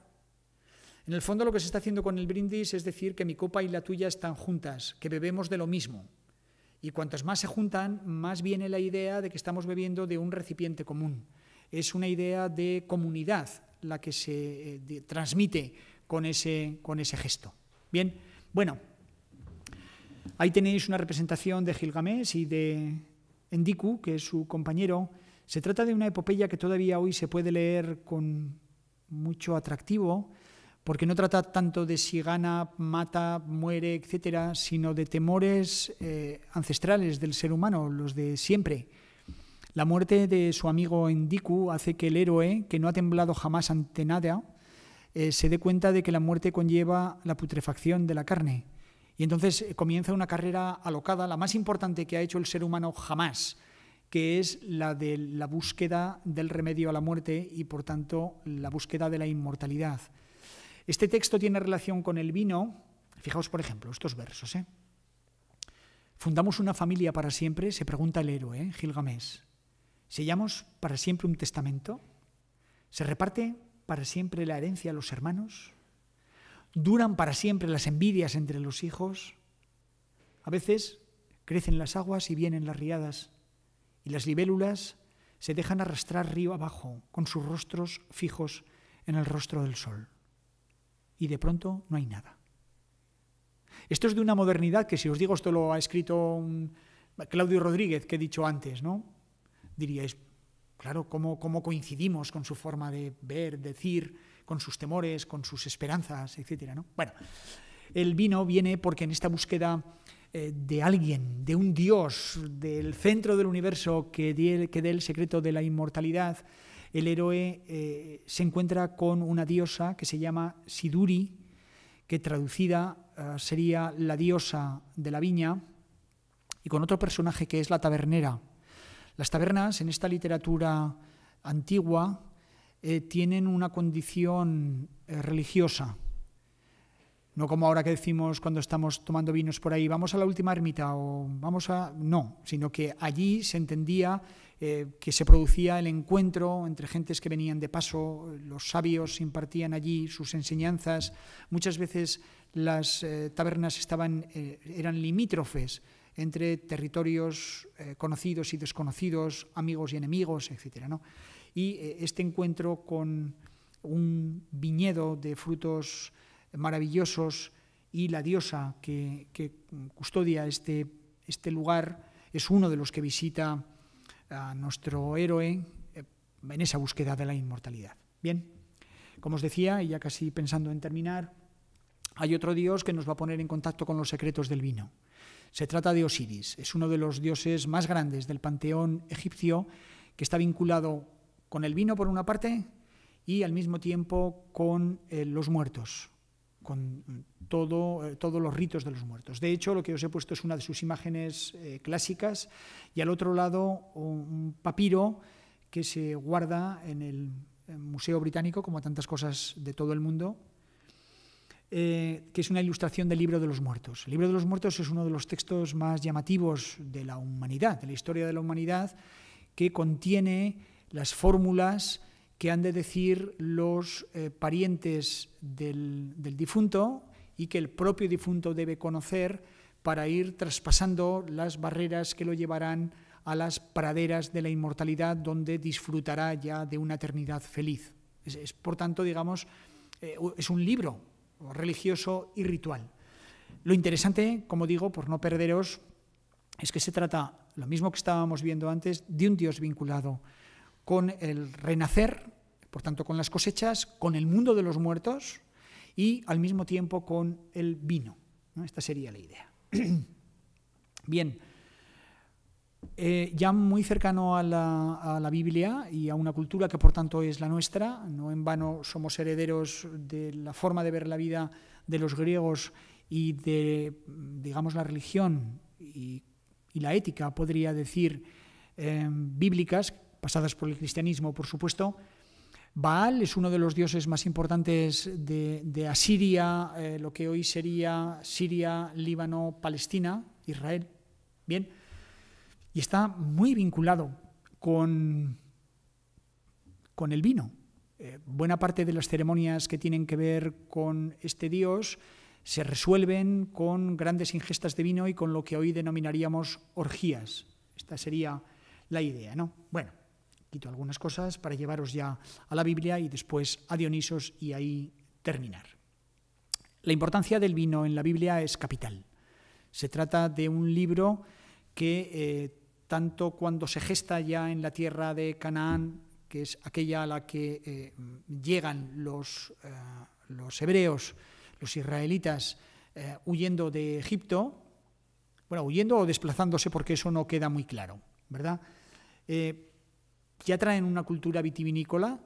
En el fondo lo que se está haciendo con el brindis es decir que mi copa y la tuya están juntas, que bebemos de lo mismo. Y cuantas más se juntan, más viene la idea de que estamos bebiendo de un recipiente común. Es una idea de comunidad la que se eh, transmite con ese, con ese gesto. Bien, bueno, Ahí tenéis una representación de Gilgamesh y de Endiku, que es su compañero. Se trata de una epopeya que todavía hoy se puede leer con mucho atractivo, porque no trata tanto de si gana, mata, muere, etcétera, sino de temores eh, ancestrales del ser humano, los de siempre. La muerte de su amigo Endiku hace que el héroe, que no ha temblado jamás ante nada, eh, se dé cuenta de que la muerte conlleva la putrefacción de la carne y entonces eh, comienza una carrera alocada, la más importante que ha hecho el ser humano jamás, que es la de la búsqueda del remedio a la muerte y, por tanto, la búsqueda de la inmortalidad. Este texto tiene relación con el vino. Fijaos, por ejemplo, estos versos. ¿eh? Fundamos una familia para siempre, se pregunta el héroe, ¿eh? Gilgamesh. Sellamos para siempre un testamento. Se reparte para siempre la herencia a los hermanos. ¿Duran para siempre las envidias entre los hijos? A veces crecen las aguas y vienen las riadas, y las libélulas se dejan arrastrar río abajo, con sus rostros fijos en el rostro del sol. Y de pronto no hay nada. Esto es de una modernidad que, si os digo, esto lo ha escrito Claudio Rodríguez, que he dicho antes, ¿no? Diríais, claro, ¿cómo, cómo coincidimos con su forma de ver, decir? con sus temores, con sus esperanzas, etc. Bueno, el vino viene porque en esta búsqueda eh, de alguien, de un Dios, del centro del universo que dé, el secreto de la inmortalidad, el héroe eh, se encuentra con una diosa que se llama Siduri, que traducida eh, sería la diosa de la viña, y con otro personaje que es la tabernera. Las tabernas en esta literatura antigua eh, tienen una condición eh, religiosa. No como ahora que decimos cuando estamos tomando vinos por ahí, vamos a la última ermita o vamos a... No, sino que allí se entendía eh, que se producía el encuentro entre gentes que venían de paso, los sabios impartían allí sus enseñanzas, muchas veces las tabernas estaban, eran limítrofes entre territorios conocidos y desconocidos, amigos y enemigos, etc. ¿no? y eh, este encuentro con un viñedo de frutos maravillosos y la diosa que, custodia este, este, lugar es uno de los que visita a nuestro héroe eh, en esa búsqueda de la inmortalidad. Bien, como os decía, y ya casi pensando en terminar, hay otro dios que nos va a poner en contacto con los secretos del vino. Se trata de Osiris, es uno de los dioses más grandes del panteón egipcio que está vinculado con el vino por una parte y al mismo tiempo con eh, los muertos, con eh, todos los ritos de los muertos. De hecho, lo que os he puesto es una de sus imágenes eh, clásicas y al otro lado un papiro que se guarda en el Museo Británico, como tantas cosas de todo el mundo, que es una ilustración del libro de los muertos. El libro de los muertos es uno de los textos más llamativos de la humanidad, de la historia de la humanidad, que contiene las fórmulas que han de decir los eh, parientes del, difunto y que el propio difunto debe conocer para ir traspasando las barreras que lo llevarán a las praderas de la inmortalidad donde disfrutará ya de una eternidad feliz. Es, por tanto, digamos, eh, es un libro religioso y ritual. Lo interesante, como digo, por no perderos, es que se trata, lo mismo que estábamos viendo antes, de un Dios vinculado con el renacer, por tanto con las cosechas, con el mundo de los muertos y al mismo tiempo con el vino. Esta sería la idea. Bien, eh, ya muy cercano a la, Biblia y a una cultura que por tanto es la nuestra, no en vano somos herederos de la forma de ver la vida de los griegos y de, digamos, la religión y, la ética, podría decir, eh, bíblicas pasadas por el cristianismo, por supuesto. Baal es uno de los dioses más importantes de, Asiria, eh, lo que hoy sería Siria, Líbano, Palestina, Israel. Bien. Y está muy vinculado con, con el vino. Eh, buena parte de las ceremonias que tienen que ver con este dios se resuelven con grandes ingestas de vino y con lo que hoy denominaríamos orgías. Esta sería la idea, ¿no? Bueno, quito algunas cosas para llevaros ya a la Biblia y después a Dionisos y ahí terminar. La importancia del vino en la Biblia es capital. Se trata de un libro que eh, tanto cuando se gesta ya en la tierra de Canaán, que es aquella a la que eh, llegan los, eh, los, hebreos, los israelitas, huyendo de Egipto, bueno, huyendo o desplazándose porque eso no queda muy claro, ¿verdad? ya traen una cultura vitivinícola,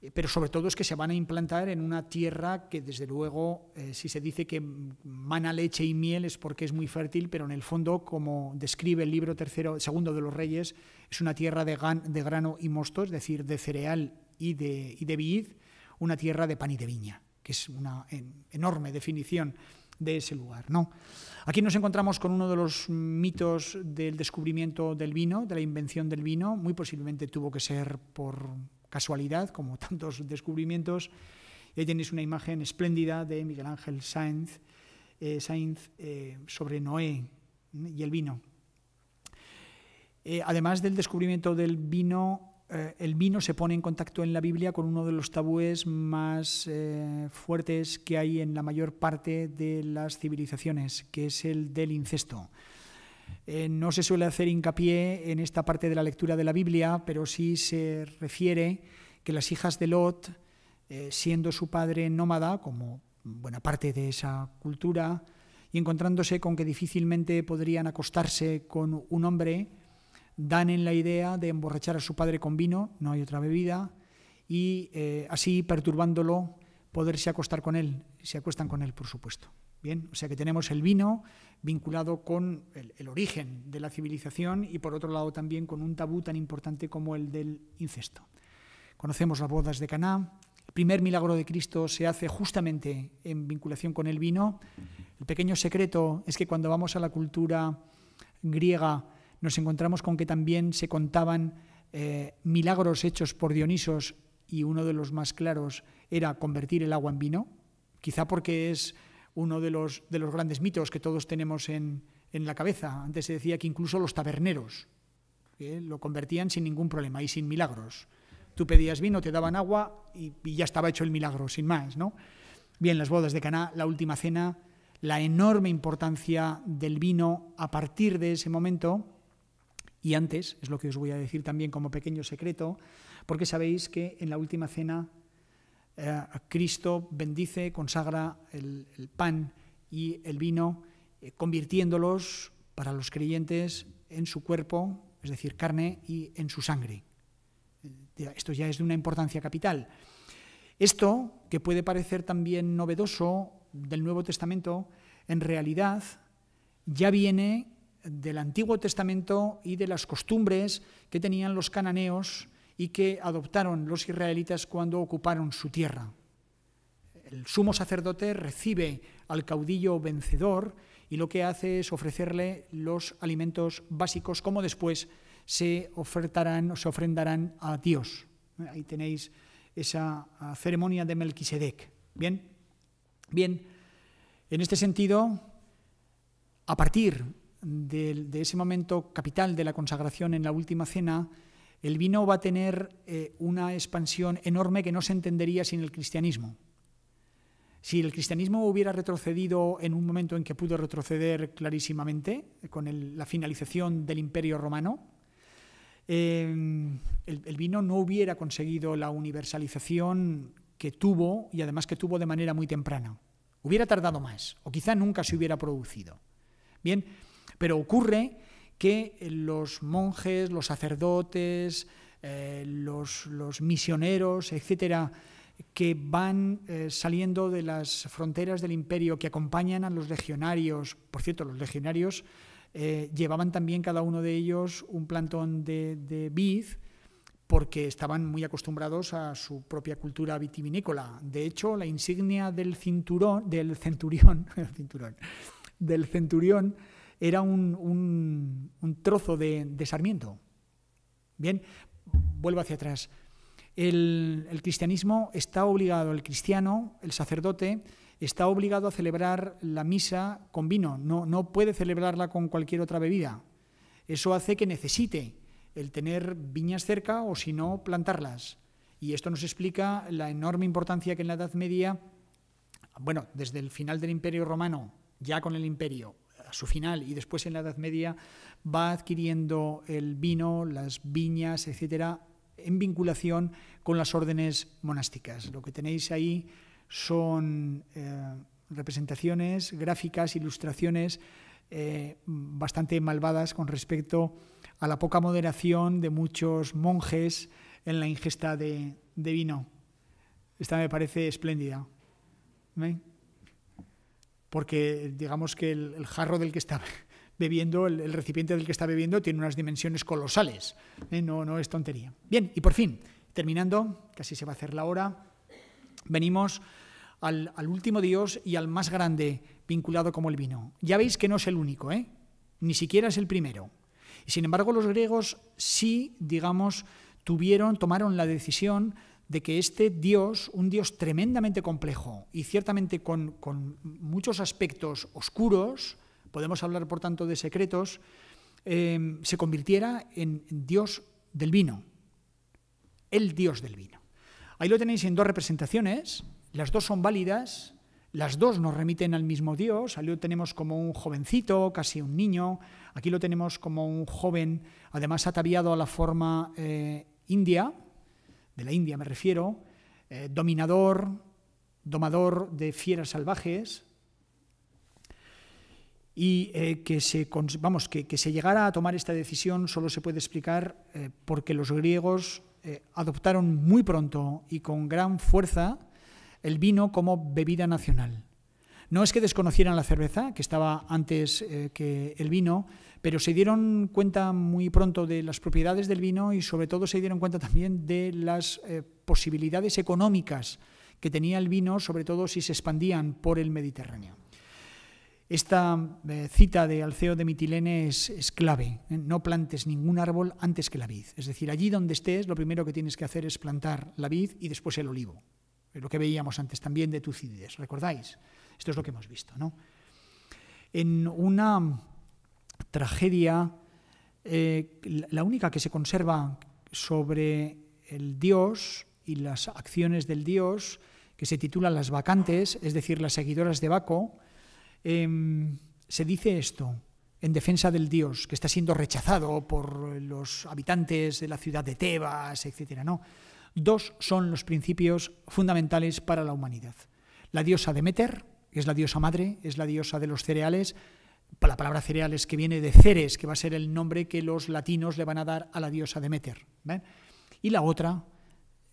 eh, pero sobre todo es que se van a implantar en una tierra que, desde luego, eh, si se dice que mana leche y miel es porque es muy fértil, pero en el fondo, como describe el libro tercero, segundo de los Reyes, es una tierra de, de grano y mosto, es decir, de cereal y de, y de vid, una tierra de pan y de viña, que es una enorme definición de ese lugar. ¿no? Aquí nos encontramos con uno de los mitos del descubrimiento del vino, de la invención del vino. Muy posiblemente tuvo que ser por casualidad, como tantos descubrimientos. Y ahí tenéis una imagen espléndida de Miguel Ángel Sainz, eh, eh, sobre Noé y el vino. Eh, además del descubrimiento del vino, eh, el vino se pone en contacto en la Biblia con uno de los tabúes más eh, fuertes que hay en la mayor parte de las civilizaciones, que es el del incesto. Eh, no se suele hacer hincapié en esta parte de la lectura de la Biblia, pero sí se refiere que las hijas de Lot, siendo su padre nómada, como buena parte de esa cultura, y encontrándose con que difícilmente podrían acostarse con un hombre, dan en la idea de emborrachar a su padre con vino, no hay otra bebida, y eh, así perturbándolo, poderse acostar con él. Se acuestan con él, por supuesto. Bien, o sea que tenemos el vino vinculado con el, origen de la civilización y por otro lado también con un tabú tan importante como el del incesto. Conocemos las bodas de Caná, el primer milagro de Cristo se hace justamente en vinculación con el vino. El pequeño secreto es que cuando vamos a la cultura griega nos encontramos con que también se contaban eh, milagros hechos por Dionisos y uno de los más claros era convertir el agua en vino, quizá porque es uno de los, de los grandes mitos que todos tenemos en, en la cabeza. Antes se decía que incluso los taberneros ¿eh? lo convertían sin ningún problema y sin milagros. Tú pedías vino, te daban agua y, y, ya estaba hecho el milagro, sin más, ¿no? Bien, las bodas de Caná, la última cena, la enorme importancia del vino a partir de ese momento y antes, es lo que os voy a decir también como pequeño secreto, porque sabéis que en la última cena eh, Cristo bendice, consagra el, pan y el vino, eh, convirtiéndolos para los creyentes en su cuerpo, es decir, carne, y en su sangre. Eh, esto ya es de una importancia capital. Esto, que puede parecer también novedoso del Nuevo Testamento, en realidad ya viene del Antiguo Testamento y de las costumbres que tenían los cananeos y que adoptaron los israelitas cuando ocuparon su tierra. El sumo sacerdote recibe al caudillo vencedor y lo que hace es ofrecerle los alimentos básicos como después se ofertarán o se ofrendarán a Dios. Ahí tenéis esa ah, ceremonia de Melquisedec. Bien, bien. En este sentido, a partir de, ese momento capital de la consagración en la última cena, el vino va a tener eh, una expansión enorme que no se entendería sin el cristianismo. Si el cristianismo hubiera retrocedido en un momento en que pudo retroceder clarísimamente, eh, con la finalización del imperio romano, eh, el, el vino no hubiera conseguido la universalización que tuvo y además que tuvo de manera muy temprana. Hubiera tardado más o quizá nunca se hubiera producido. Bien, pero ocurre que eh, los monjes, los sacerdotes, eh, los, misioneros, etcétera, que van eh, saliendo de las fronteras del imperio, que acompañan a los legionarios, por cierto, los legionarios llevaban también cada uno de ellos un plantón de, vid, porque estaban muy acostumbrados a su propia cultura vitivinícola. De hecho, la insignia del cinturón, del centurión, del centurión era un, trozo de, Sarmiento. Bien, vuelvo hacia atrás. El, cristianismo está obligado, el cristiano, el sacerdote, está obligado a celebrar la misa con vino, no, no puede celebrarla con cualquier otra bebida. Eso hace que necesite el tener viñas cerca o si no, plantarlas. Y esto nos explica la enorme importancia que en la Edad Media, bueno, desde el final del Imperio Romano, ya con el Imperio, su final. Y después en la Edad Media va adquiriendo el vino, las viñas, etcétera, en vinculación con las órdenes monásticas. Lo que tenéis ahí son eh, representaciones gráficas, ilustraciones eh, bastante malvadas con respecto a la poca moderación de muchos monjes en la ingesta de, vino. Esta me parece espléndida porque digamos que el, jarro del que está bebiendo, el, recipiente del que está bebiendo tiene unas dimensiones colosales, ¿eh? no, no es tontería. Bien, y por fin, terminando, casi se va a hacer la hora, venimos al, último Dios y al más grande vinculado como el vino. Ya veis que no es el único, ¿eh? ni siquiera es el primero. Sin embargo, los griegos sí, digamos, tuvieron, tomaron la decisión de que este Dios, un Dios tremendamente complejo y ciertamente con, muchos aspectos oscuros, podemos hablar por tanto de secretos, em, se convirtiera en Dios del vino, el Dios del vino. Ahí lo tenéis en dos representaciones, las dos son válidas, las dos nos remiten al mismo Dios, ahí lo tenemos como un jovencito, casi un niño, aquí lo tenemos como un joven, además ataviado a la forma eh, india, de la India me refiero, eh, dominador, domador de fieras salvajes, y eh, que, se, vamos, que, se llegara a tomar esta decisión solo se puede explicar eh, porque los griegos adoptaron muy pronto y con gran fuerza el vino como bebida nacional. No es que desconocieran la cerveza, que estaba antes que el vino, pero se dieron cuenta muy pronto de las propiedades del vino y sobre todo se dieron cuenta también de las eh, posibilidades económicas que tenía el vino, sobre todo si se expandían por el Mediterráneo. Esta eh, cita de Alceo de Mitilene es, clave. ¿eh? No plantes ningún árbol antes que la vid. Es decir, allí donde estés, lo primero que tienes que hacer es plantar la vid y después el olivo. Lo que veíamos antes también de Tucídides, ¿recordáis? Esto es lo que hemos visto. ¿no? En una tragedia, eh, la única que se conserva sobre el dios y las acciones del dios, que se titula Las vacantes, es decir, las seguidoras de Baco, em, se dice esto en defensa del dios, que está siendo rechazado por los habitantes de la ciudad de Tebas, etc. No. Dos son los principios fundamentales para la humanidad. La diosa Demeter, que es la diosa madre, es la diosa de los cereales, la palabra cereales que viene de Ceres, que va a ser el nombre que los latinos le van a dar a la diosa Demeter. Y la otra,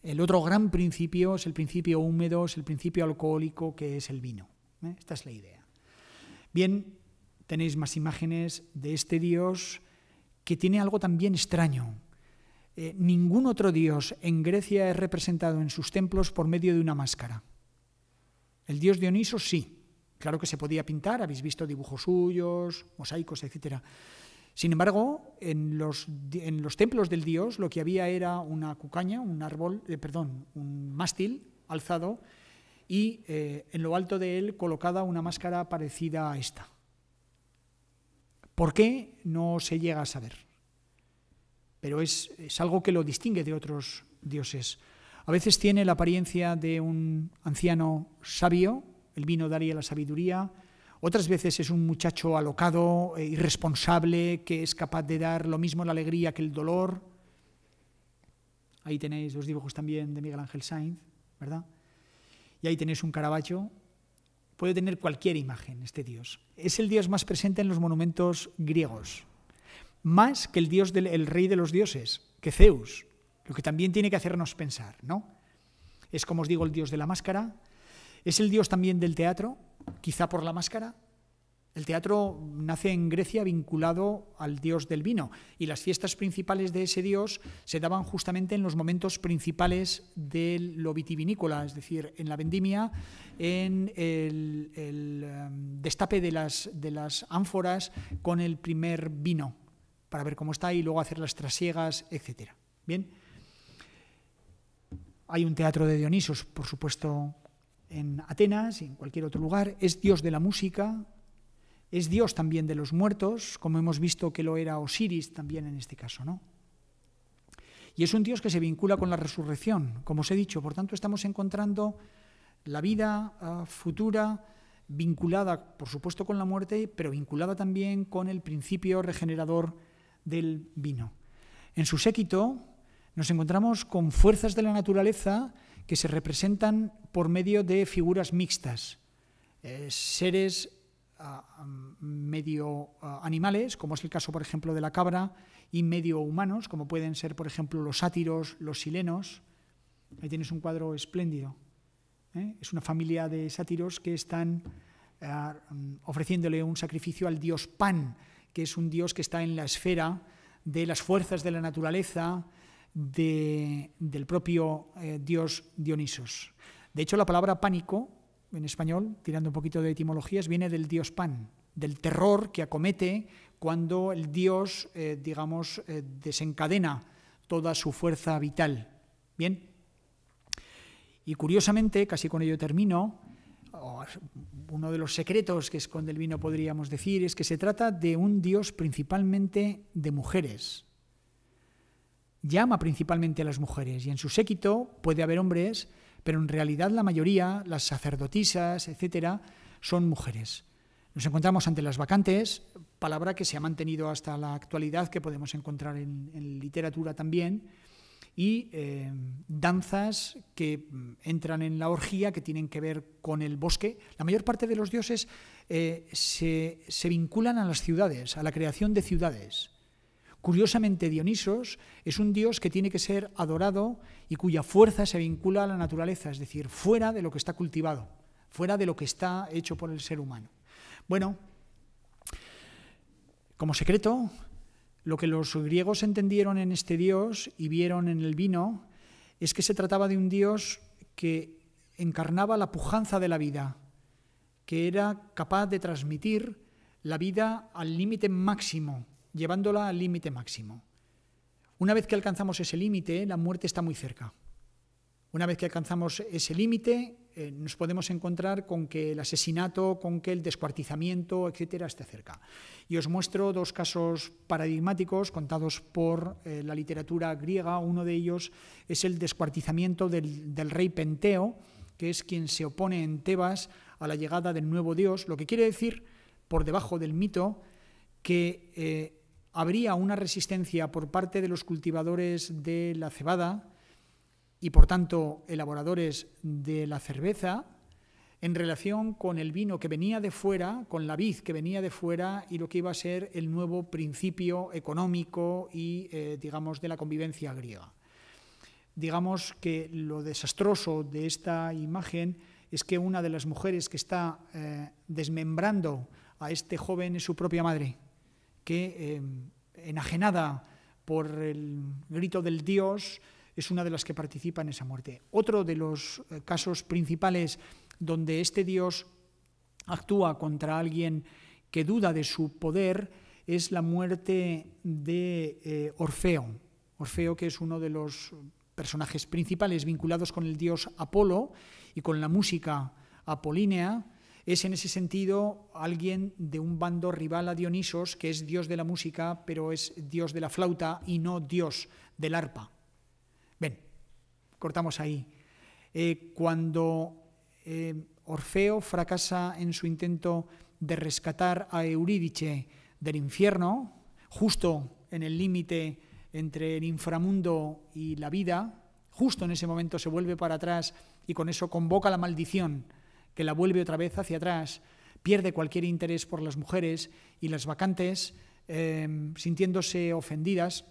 el otro gran principio es el principio húmedo, es el principio alcohólico, que es el vino. ¿eh? Esta es la idea. Bien, tenéis más imágenes de este dios que tiene algo también extraño. Eh, ningún otro dios en Grecia es representado en sus templos por medio de una máscara. El dios Dioniso sí, Claro que se podía pintar, habéis visto dibujos suyos, mosaicos, etcétera. Sin embargo, en los, en los, templos del dios lo que había era una cucaña, un árbol, eh, perdón, un mástil alzado y eh, en lo alto de él colocada una máscara parecida a esta. ¿Por qué? No se llega a saber. Pero es algo que lo distingue de otros dioses. A veces tiene la apariencia de un anciano sabio, el vino daría la sabiduría, otras veces es un muchacho alocado, eh, irresponsable, que es capaz de dar lo mismo la alegría que el dolor. Ahí tenéis los dibujos también de Miguel Ángel Sainz, ¿verdad? Y ahí tenéis un carabacho. Puede tener cualquier imagen este dios. Es el dios más presente en los monumentos griegos, más que el dios del el rey de los dioses, que Zeus, lo que también tiene que hacernos pensar, ¿no? Es como os digo el dios de la máscara, ¿Es el dios también del teatro? Quizá por la máscara. El teatro nace en Grecia vinculado al dios del vino y las fiestas principales de ese dios se daban justamente en los momentos principales del lo vitivinícola, es decir, en la vendimia, en el, em, destape de las, de las ánforas con el primer vino para ver cómo está y luego hacer las trasiegas, etc. Bien. Hay un teatro de Dionisos, por supuesto, en Atenas y en cualquier otro lugar, es dios de la música, es dios también de los muertos, como hemos visto que lo era Osiris también en este caso, ¿no? Y es un dios que se vincula con la resurrección, como os he dicho, por tanto estamos encontrando la vida ah, futura vinculada, por supuesto, con la muerte, pero vinculada también con el principio regenerador del vino. En su séquito nos encontramos con fuerzas de la naturaleza que se representan por medio de figuras mixtas, eh, seres ah, medio ah, animales, como es el caso, por ejemplo, de la cabra, y medio humanos, como pueden ser, por ejemplo, los sátiros, los silenos. Ahí tienes un cuadro espléndido. ¿eh? Es una familia de sátiros que están ah, ofreciéndole un sacrificio al dios Pan, que es un dios que está en la esfera de las fuerzas de la naturaleza, del propio eh, dios Dionisos. De hecho, la palabra pánico, en español, tirando un poquito de etimologías, viene del dios Pan, del terror que acomete cuando el dios, eh, digamos, eh, desencadena toda su fuerza vital. Bien. Y curiosamente, casi con ello termino, uno de los secretos que esconde el vino, podríamos decir, es que se trata de un dios principalmente de mujeres llama principalmente a las mujeres y en su séquito puede haber hombres, pero en realidad la mayoría, las sacerdotisas, etcétera, son mujeres. Nos encontramos ante las vacantes, palabra que se ha mantenido hasta la actualidad, que podemos encontrar en, literatura también, y eh, danzas que mm, entran en la orgía, que tienen que ver con el bosque. La mayor parte de los dioses eh, se vinculan a las ciudades, a la creación de ciudades. Curiosamente, Dionisos es un dios que tiene que ser adorado y cuya fuerza se vincula a la naturaleza, es decir, fuera de lo que está cultivado, fuera de lo que está hecho por el ser humano. Bueno, como secreto, lo que los griegos entendieron en este dios y vieron en el vino es que se trataba de un dios que encarnaba la pujanza de la vida, que era capaz de transmitir la vida al límite máximo llevándola al límite máximo. Una vez que alcanzamos ese límite, la muerte está muy cerca. Una vez que alcanzamos ese límite, eh, nos podemos encontrar con que el asesinato, con que el descuartizamiento, etcétera, esté cerca. Y os muestro dos casos paradigmáticos contados por eh, la literatura griega. Uno de ellos es el descuartizamiento del, rey Penteo, que es quien se opone en Tebas a la llegada del nuevo dios, lo que quiere decir, por debajo del mito, que eh, habría una resistencia por parte de los cultivadores de la cebada y, por tanto, elaboradores de la cerveza en relación con el vino que venía de fuera, con la vid que venía de fuera y lo que iba a ser el nuevo principio económico y, eh, digamos, de la convivencia griega. Digamos que lo desastroso de esta imagen es que una de las mujeres que está eh, desmembrando a este joven es su propia madre que, em, enajenada por el grito del dios, es una de las que participa en esa muerte. Otro de los eh, casos principales donde este dios actúa contra alguien que duda de su poder es la muerte de eh, Orfeo. Orfeo, que es uno de los personajes principales vinculados con el dios Apolo y con la música apolínea, es en ese sentido alguien de un bando rival a Dionisos, que es dios de la música, pero es dios de la flauta y no dios del arpa. Ven, cortamos ahí. Eh, cuando eh, Orfeo fracasa en su intento de rescatar a Eurídice del infierno, justo en el límite entre el inframundo y la vida, justo en ese momento se vuelve para atrás y con eso convoca la maldición que la vuelve otra vez hacia atrás, pierde cualquier interés por las mujeres y las vacantes, em, sintiéndose ofendidas,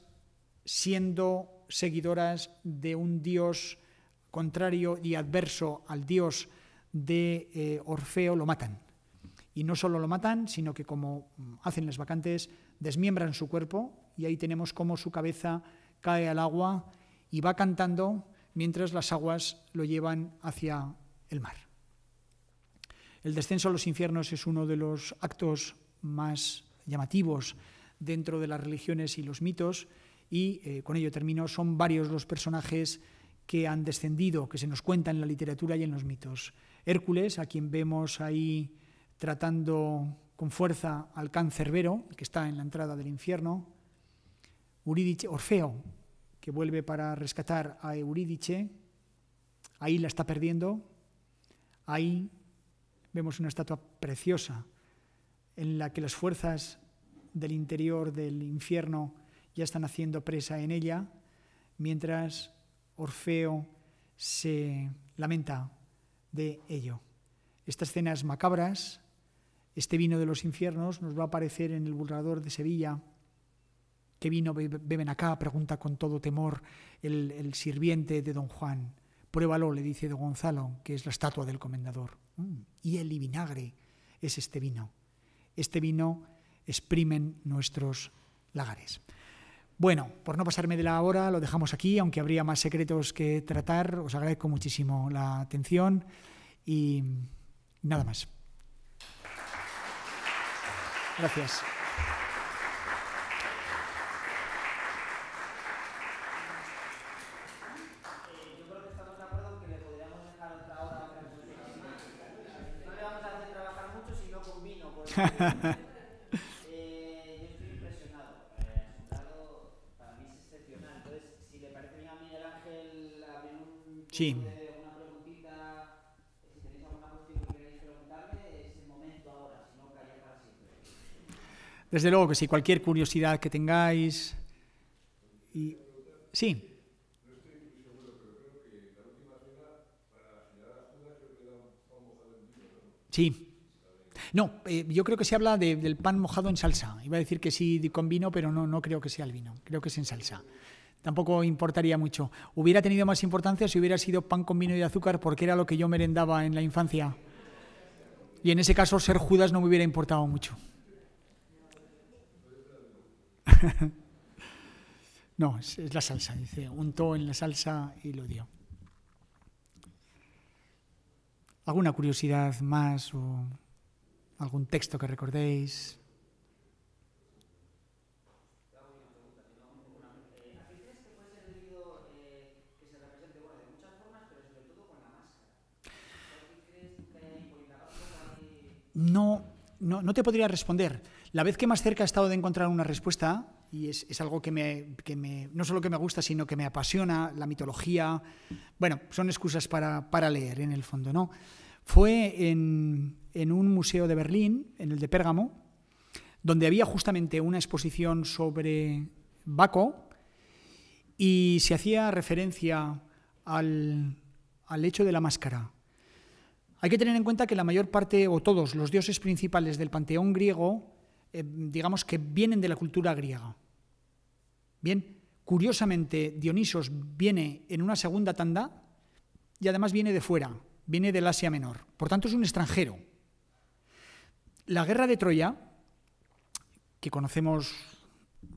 siendo seguidoras de un dios contrario y adverso al dios de eh, Orfeo, lo matan. Y no solo lo matan, sino que como hacen las vacantes, desmiembran su cuerpo y ahí tenemos cómo su cabeza cae al agua y va cantando mientras las aguas lo llevan hacia el mar. El descenso a los infiernos es uno de los actos más llamativos dentro de las religiones y los mitos, y eh, con ello termino, son varios los personajes que han descendido, que se nos cuenta en la literatura y en los mitos. Hércules, a quien vemos ahí tratando con fuerza al Vero, que está en la entrada del infierno, Orfeo, que vuelve para rescatar a Eurídice, ahí la está perdiendo, ahí Vemos una estatua preciosa en la que las fuerzas del interior del infierno ya están haciendo presa en ella, mientras Orfeo se lamenta de ello. Estas escenas macabras, este vino de los infiernos, nos va a aparecer en el burlador de Sevilla. ¿Qué vino beben acá? pregunta con todo temor el sirviente de don Juan. Pruébalo, le dice de Gonzalo, que es la estatua del comendador. Mm. y el vinagre es este vino. Este vino exprimen nuestros lagares. Bueno, por no pasarme de la hora, lo dejamos aquí, aunque habría más secretos que tratar. Os agradezco muchísimo la atención y nada más. Gracias. Yo estoy impresionado. Para mí excepcional. Entonces, si le parece bien a Miguel Ángel a una preguntita, si tenéis alguna cuestión que quierais preguntarle, es el momento ahora. Si no, caía para siempre. Desde luego que si Cualquier curiosidad que tengáis. Sí. No estoy muy seguro, pero creo que la última semana, para señalar las dudas, creo que vamos a tener un minuto. Sí. No, eh, yo creo que se habla del pan mojado en salsa. Iba a decir que sí con vino, pero no, no creo que sea el vino, creo que es en salsa tampoco importaría mucho. Hubiera tenido más importancia si hubiera sido pan con vino y azúcar, porque era lo que yo merendaba en la infancia. Y en ese caso, ser Judas no me hubiera importado mucho. no, es, la salsa, dice, untó en la salsa y lo dio. ¿Alguna curiosidad más o algún texto que recordéis. No, no, te podría responder. La vez que más cerca he estado de encontrar una respuesta, y es, algo que me, no solo que me gusta, sino que me apasiona, la mitología, bueno, son excusas para, para leer en el fondo, ¿no? Fue en, en un museo de Berlín, en el de Pérgamo, donde había justamente una exposición sobre Baco y se hacía referencia al, hecho de la máscara. Hay que tener en cuenta que la mayor parte o todos los dioses principales del panteón griego, eh, digamos que vienen de la cultura griega. Bien, curiosamente Dionisos viene en una segunda tanda y además viene de fuera, viene del Asia Menor. Por tanto es un extranjero. La guerra de Troya, que conocemos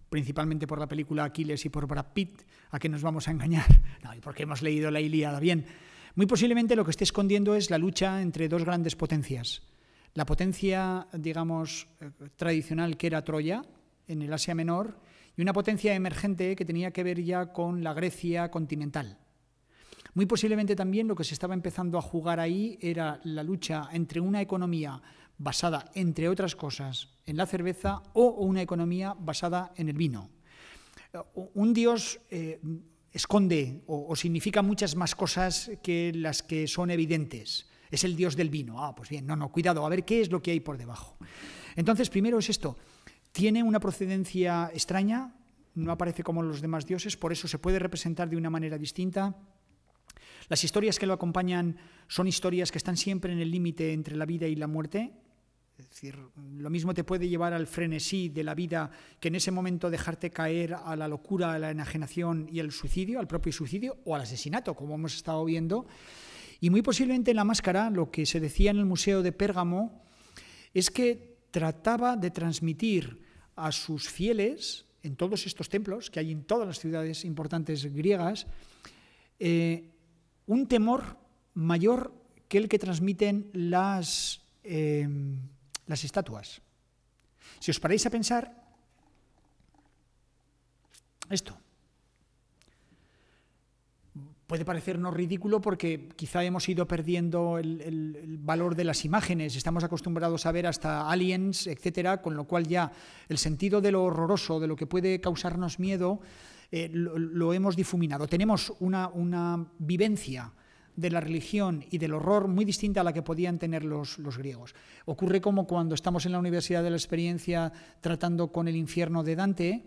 principalmente por la película Aquiles y por Brad Pitt, ¿a que nos vamos a engañar? porque hemos leído la Ilíada bien. Muy posiblemente lo que esté escondiendo es la lucha entre dos grandes potencias. La potencia, digamos, eh, tradicional que era Troya en el Asia Menor y una potencia emergente que tenía que ver ya con la Grecia continental. Muy posiblemente también lo que se estaba empezando a jugar ahí era la lucha entre una economía basada, entre otras cosas, en la cerveza o una economía basada en el vino. Eh, un dios eh, esconde o, significa muchas más cosas que las que son evidentes. Es el dios del vino. Ah, pues bien, no, no, cuidado, a ver qué es lo que hay por debajo. Entonces, primero es esto. Tiene una procedencia extraña, no aparece como los demás dioses, por eso se puede representar de una manera distinta. Las historias que lo acompañan son historias que están siempre en el límite entre la vida y la muerte, decir, lo mismo te puede llevar al frenesí de la vida que en ese momento dejarte caer a la locura, a la enajenación y al suicidio, al propio suicidio o al asesinato, como hemos estado viendo. Y muy posiblemente en la máscara, lo que se decía en el Museo de Pérgamo, es que trataba de transmitir a sus fieles, en todos estos templos que hay en todas las ciudades importantes griegas, eh, un temor mayor que el que transmiten las... Eh, las estatuas. Si os paráis a pensar, esto puede parecernos ridículo porque quizá hemos ido perdiendo el, valor de las imágenes, estamos acostumbrados a ver hasta aliens, etcétera, con lo cual ya el sentido de lo horroroso, de lo que puede causarnos miedo, eh, lo, hemos difuminado. Tenemos una vivencia de la religión y del horror muy distinta a la que podían tener los, los griegos. Ocurre como cuando estamos en la Universidad de la Experiencia tratando con el infierno de Dante,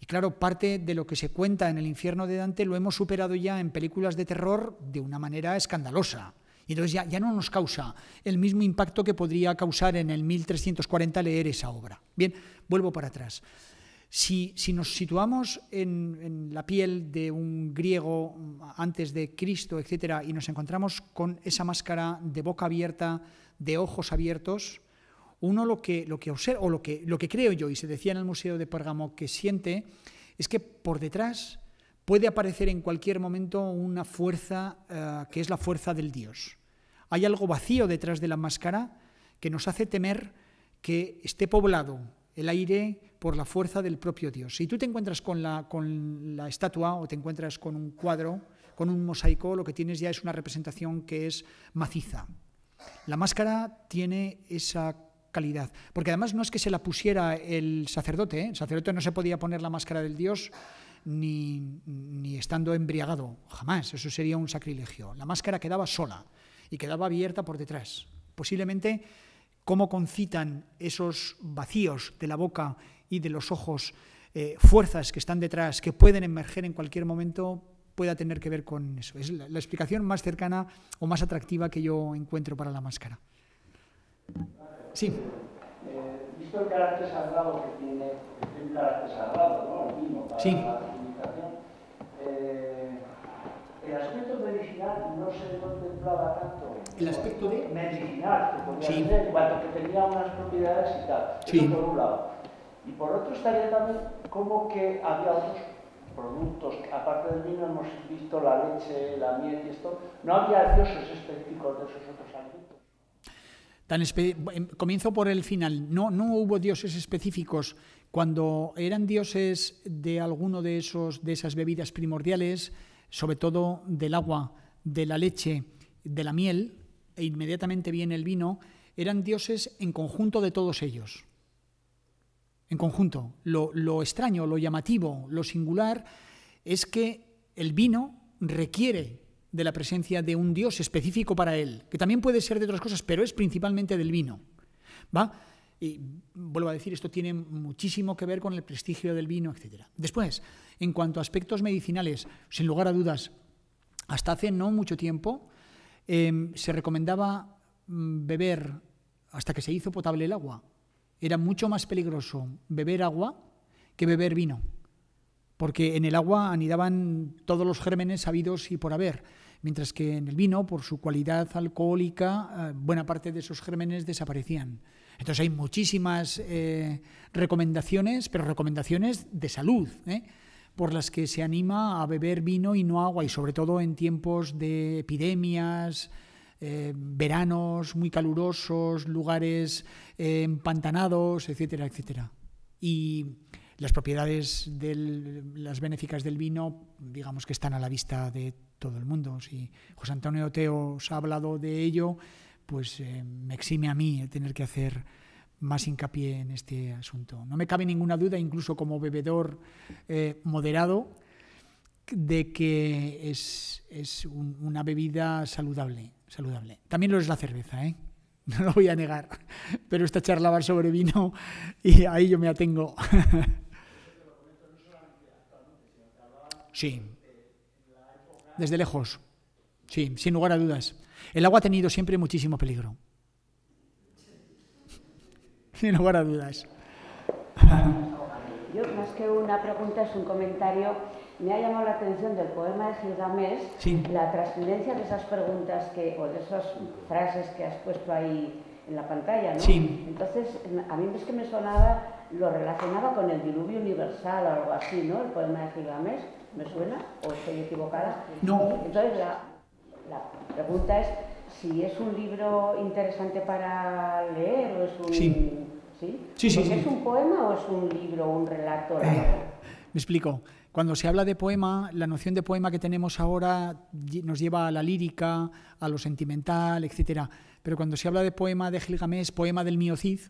y claro, parte de lo que se cuenta en el infierno de Dante lo hemos superado ya en películas de terror de una manera escandalosa. Y entonces ya, ya, no nos causa el mismo impacto que podría causar en el 1340 leer esa obra. Bien, vuelvo para atrás. Si, nos situamos en, la piel de un griego antes de Cristo, etc., y nos encontramos con esa máscara de boca abierta, de ojos abiertos, uno lo que, lo que o lo que, lo que creo yo, y se decía en el Museo de Pérgamo que siente, es que por detrás puede aparecer en cualquier momento una fuerza eh, que es la fuerza del Dios. Hay algo vacío detrás de la máscara que nos hace temer que esté poblado el aire por la fuerza del propio Dios. Si tú te encuentras con la, estatua o te encuentras con un cuadro, con un mosaico, lo que tienes ya es una representación que es maciza. La máscara tiene esa calidad, porque además no es que se la pusiera el sacerdote, ¿eh? el sacerdote no se podía poner la máscara del Dios ni, ni estando embriagado, jamás, eso sería un sacrilegio. La máscara quedaba sola y quedaba abierta por detrás. Posiblemente cómo concitan esos vacíos de la boca y de los ojos, eh, fuerzas que están detrás, que pueden emerger en cualquier momento, pueda tener que ver con eso. Es la, explicación más cercana o más atractiva que yo encuentro para la máscara. Sí. Eh, visto el carácter sagrado que tiene, un carácter sagrado, ¿no? El mismo para sí. la eh, el aspecto medicinal no se contemplaba tanto. ¿El aspecto de? Medicinal, que podía sí. tenía unas propiedades y tal. Sí. por un lado. Y por otro estaría también como que había otros productos, aparte del vino hemos visto la leche, la miel y esto, no había dioses específicos de esos otros alimentos. Tan em, comienzo por el final. No, no hubo dioses específicos. Cuando eran dioses de alguno de esos de esas bebidas primordiales, sobre todo del agua, de la leche, de la miel, e inmediatamente viene el vino, eran dioses en conjunto de todos ellos en conjunto. Lo, extraño, lo llamativo, lo singular es que el vino requiere de la presencia de un Dios específico para él, que también puede ser de otras cosas, pero es principalmente del vino. ¿Va? Y vuelvo a decir, esto tiene muchísimo que ver con el prestigio del vino, etc. Después, en cuanto a aspectos medicinales, sin lugar a dudas, hasta hace no mucho tiempo em, se recomendaba mm, beber hasta que se hizo potable el agua, era mucho más peligroso beber agua que beber vino, porque en el agua anidaban todos los gérmenes habidos y por haber, mientras que en el vino, por su cualidad alcohólica, eh, buena parte de esos gérmenes desaparecían. Entonces hay muchísimas eh, recomendaciones, pero recomendaciones de salud, ¿eh? por las que se anima a beber vino y no agua, y sobre todo en tiempos de epidemias, eh, veranos muy calurosos, lugares eh, empantanados, etcétera, etcétera. Y las propiedades las benéficas del vino, digamos que están a la vista de todo el mundo. Si José Antonio Oteo os ha hablado de ello, pues eh, me exime a mí el tener que hacer más hincapié en este asunto. No me cabe ninguna duda, incluso como bebedor moderado, de que es, una bebida saludable saludable. También lo es la cerveza, ¿eh? no lo voy a negar, pero esta charla va sobre vino y ahí yo me atengo. Sí, desde lejos, sí, sin lugar a dudas. El agua ha tenido siempre muchísimo peligro, sin lugar a dudas. Yo más que una pregunta es un comentario me ha llamado la atención del poema de Gilgamesh sí. la trascendencia de esas preguntas que, o de esas frases que has puesto ahí en la pantalla, ¿no? Entonces, a mí es que me sonaba, lo relacionaba con el diluvio universal o algo así, ¿no? El poema de Gilgamesh, ¿me suena? ¿O estoy equivocada? No. Entonces, la, pregunta es si es un libro interesante para leer o es un... Sí. es un poema o es un libro, un relato? Eh, me explico. Cuando se habla de poema, la noción de poema que tenemos ahora nos lleva a la lírica, a lo sentimental, etc. Pero cuando se habla de poema de Gilgamesh, poema del Miocid,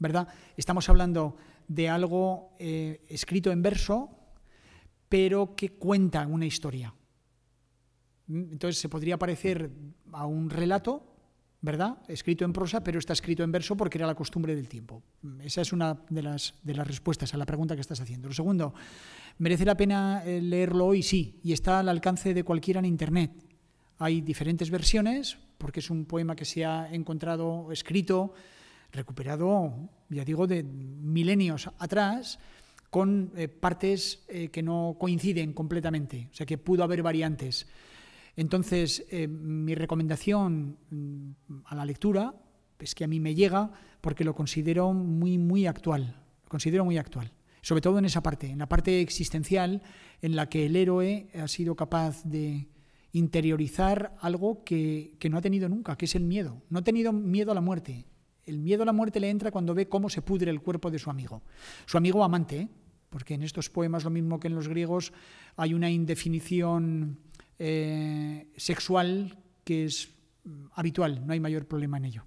¿verdad? Estamos hablando de algo eh, escrito en verso, pero que cuenta una historia. Mm, entonces se podría parecer a un relato, ¿verdad? Escrito en prosa, pero está escrito en verso porque era la costumbre del tiempo. Esa es una de las, respuestas a la pregunta que estás haciendo. Lo segundo, ¿merece la pena eh, leerlo hoy? Sí, y está al alcance de cualquiera en Internet. Hay diferentes versiones, porque es un poema que se ha encontrado escrito, recuperado, ya digo, de milenios atrás, con eh, partes eh, que no coinciden completamente, o sea que pudo haber variantes. Entonces, eh, mi recomendación mm, a la lectura es que a mí me llega porque lo considero muy, muy actual. Lo considero muy actual. Sobre todo en esa parte, en la parte existencial, en la que el héroe ha sido capaz de interiorizar algo que, que no ha tenido nunca, que es el miedo. No ha tenido miedo a la muerte. El miedo a la muerte le entra cuando ve cómo se pudre el cuerpo de su amigo. Su amigo amante, porque en estos poemas, lo mismo que en los griegos, hay una indefinición eh, sexual que es mm, habitual, no hay mayor problema en ello.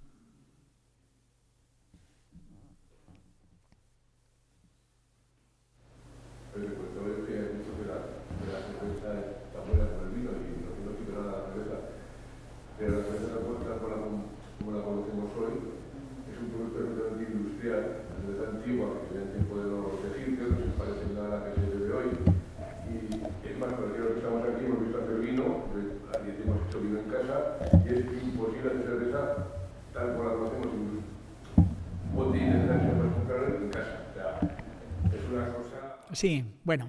Sí, bueno.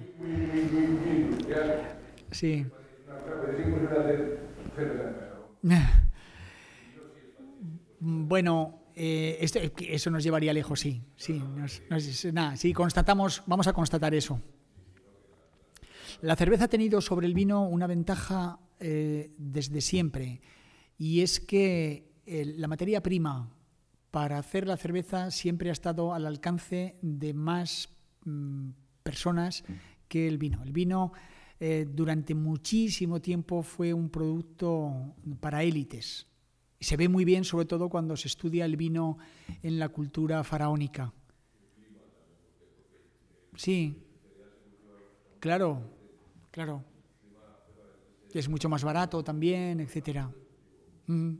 Sí. Bueno, eh, este, eso nos llevaría lejos, sí. Sí, nada, sí, constatamos, vamos a constatar eso. La cerveza ha tenido sobre el vino una ventaja eh, desde siempre, y es que eh, la materia prima para hacer la cerveza siempre ha estado al alcance de más mm, personas mm. que el vino. El vino eh, durante muchísimo tiempo fue un producto para élites. Se ve muy bien, sobre todo cuando se estudia el vino en la cultura faraónica. Sí, claro, claro. Es mucho más barato también, etcétera. Mm.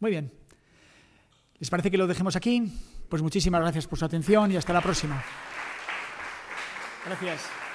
Muy bien. ¿Les parece que lo dejemos aquí? Pues muchísimas gracias por su atención y hasta la próxima. Gracias.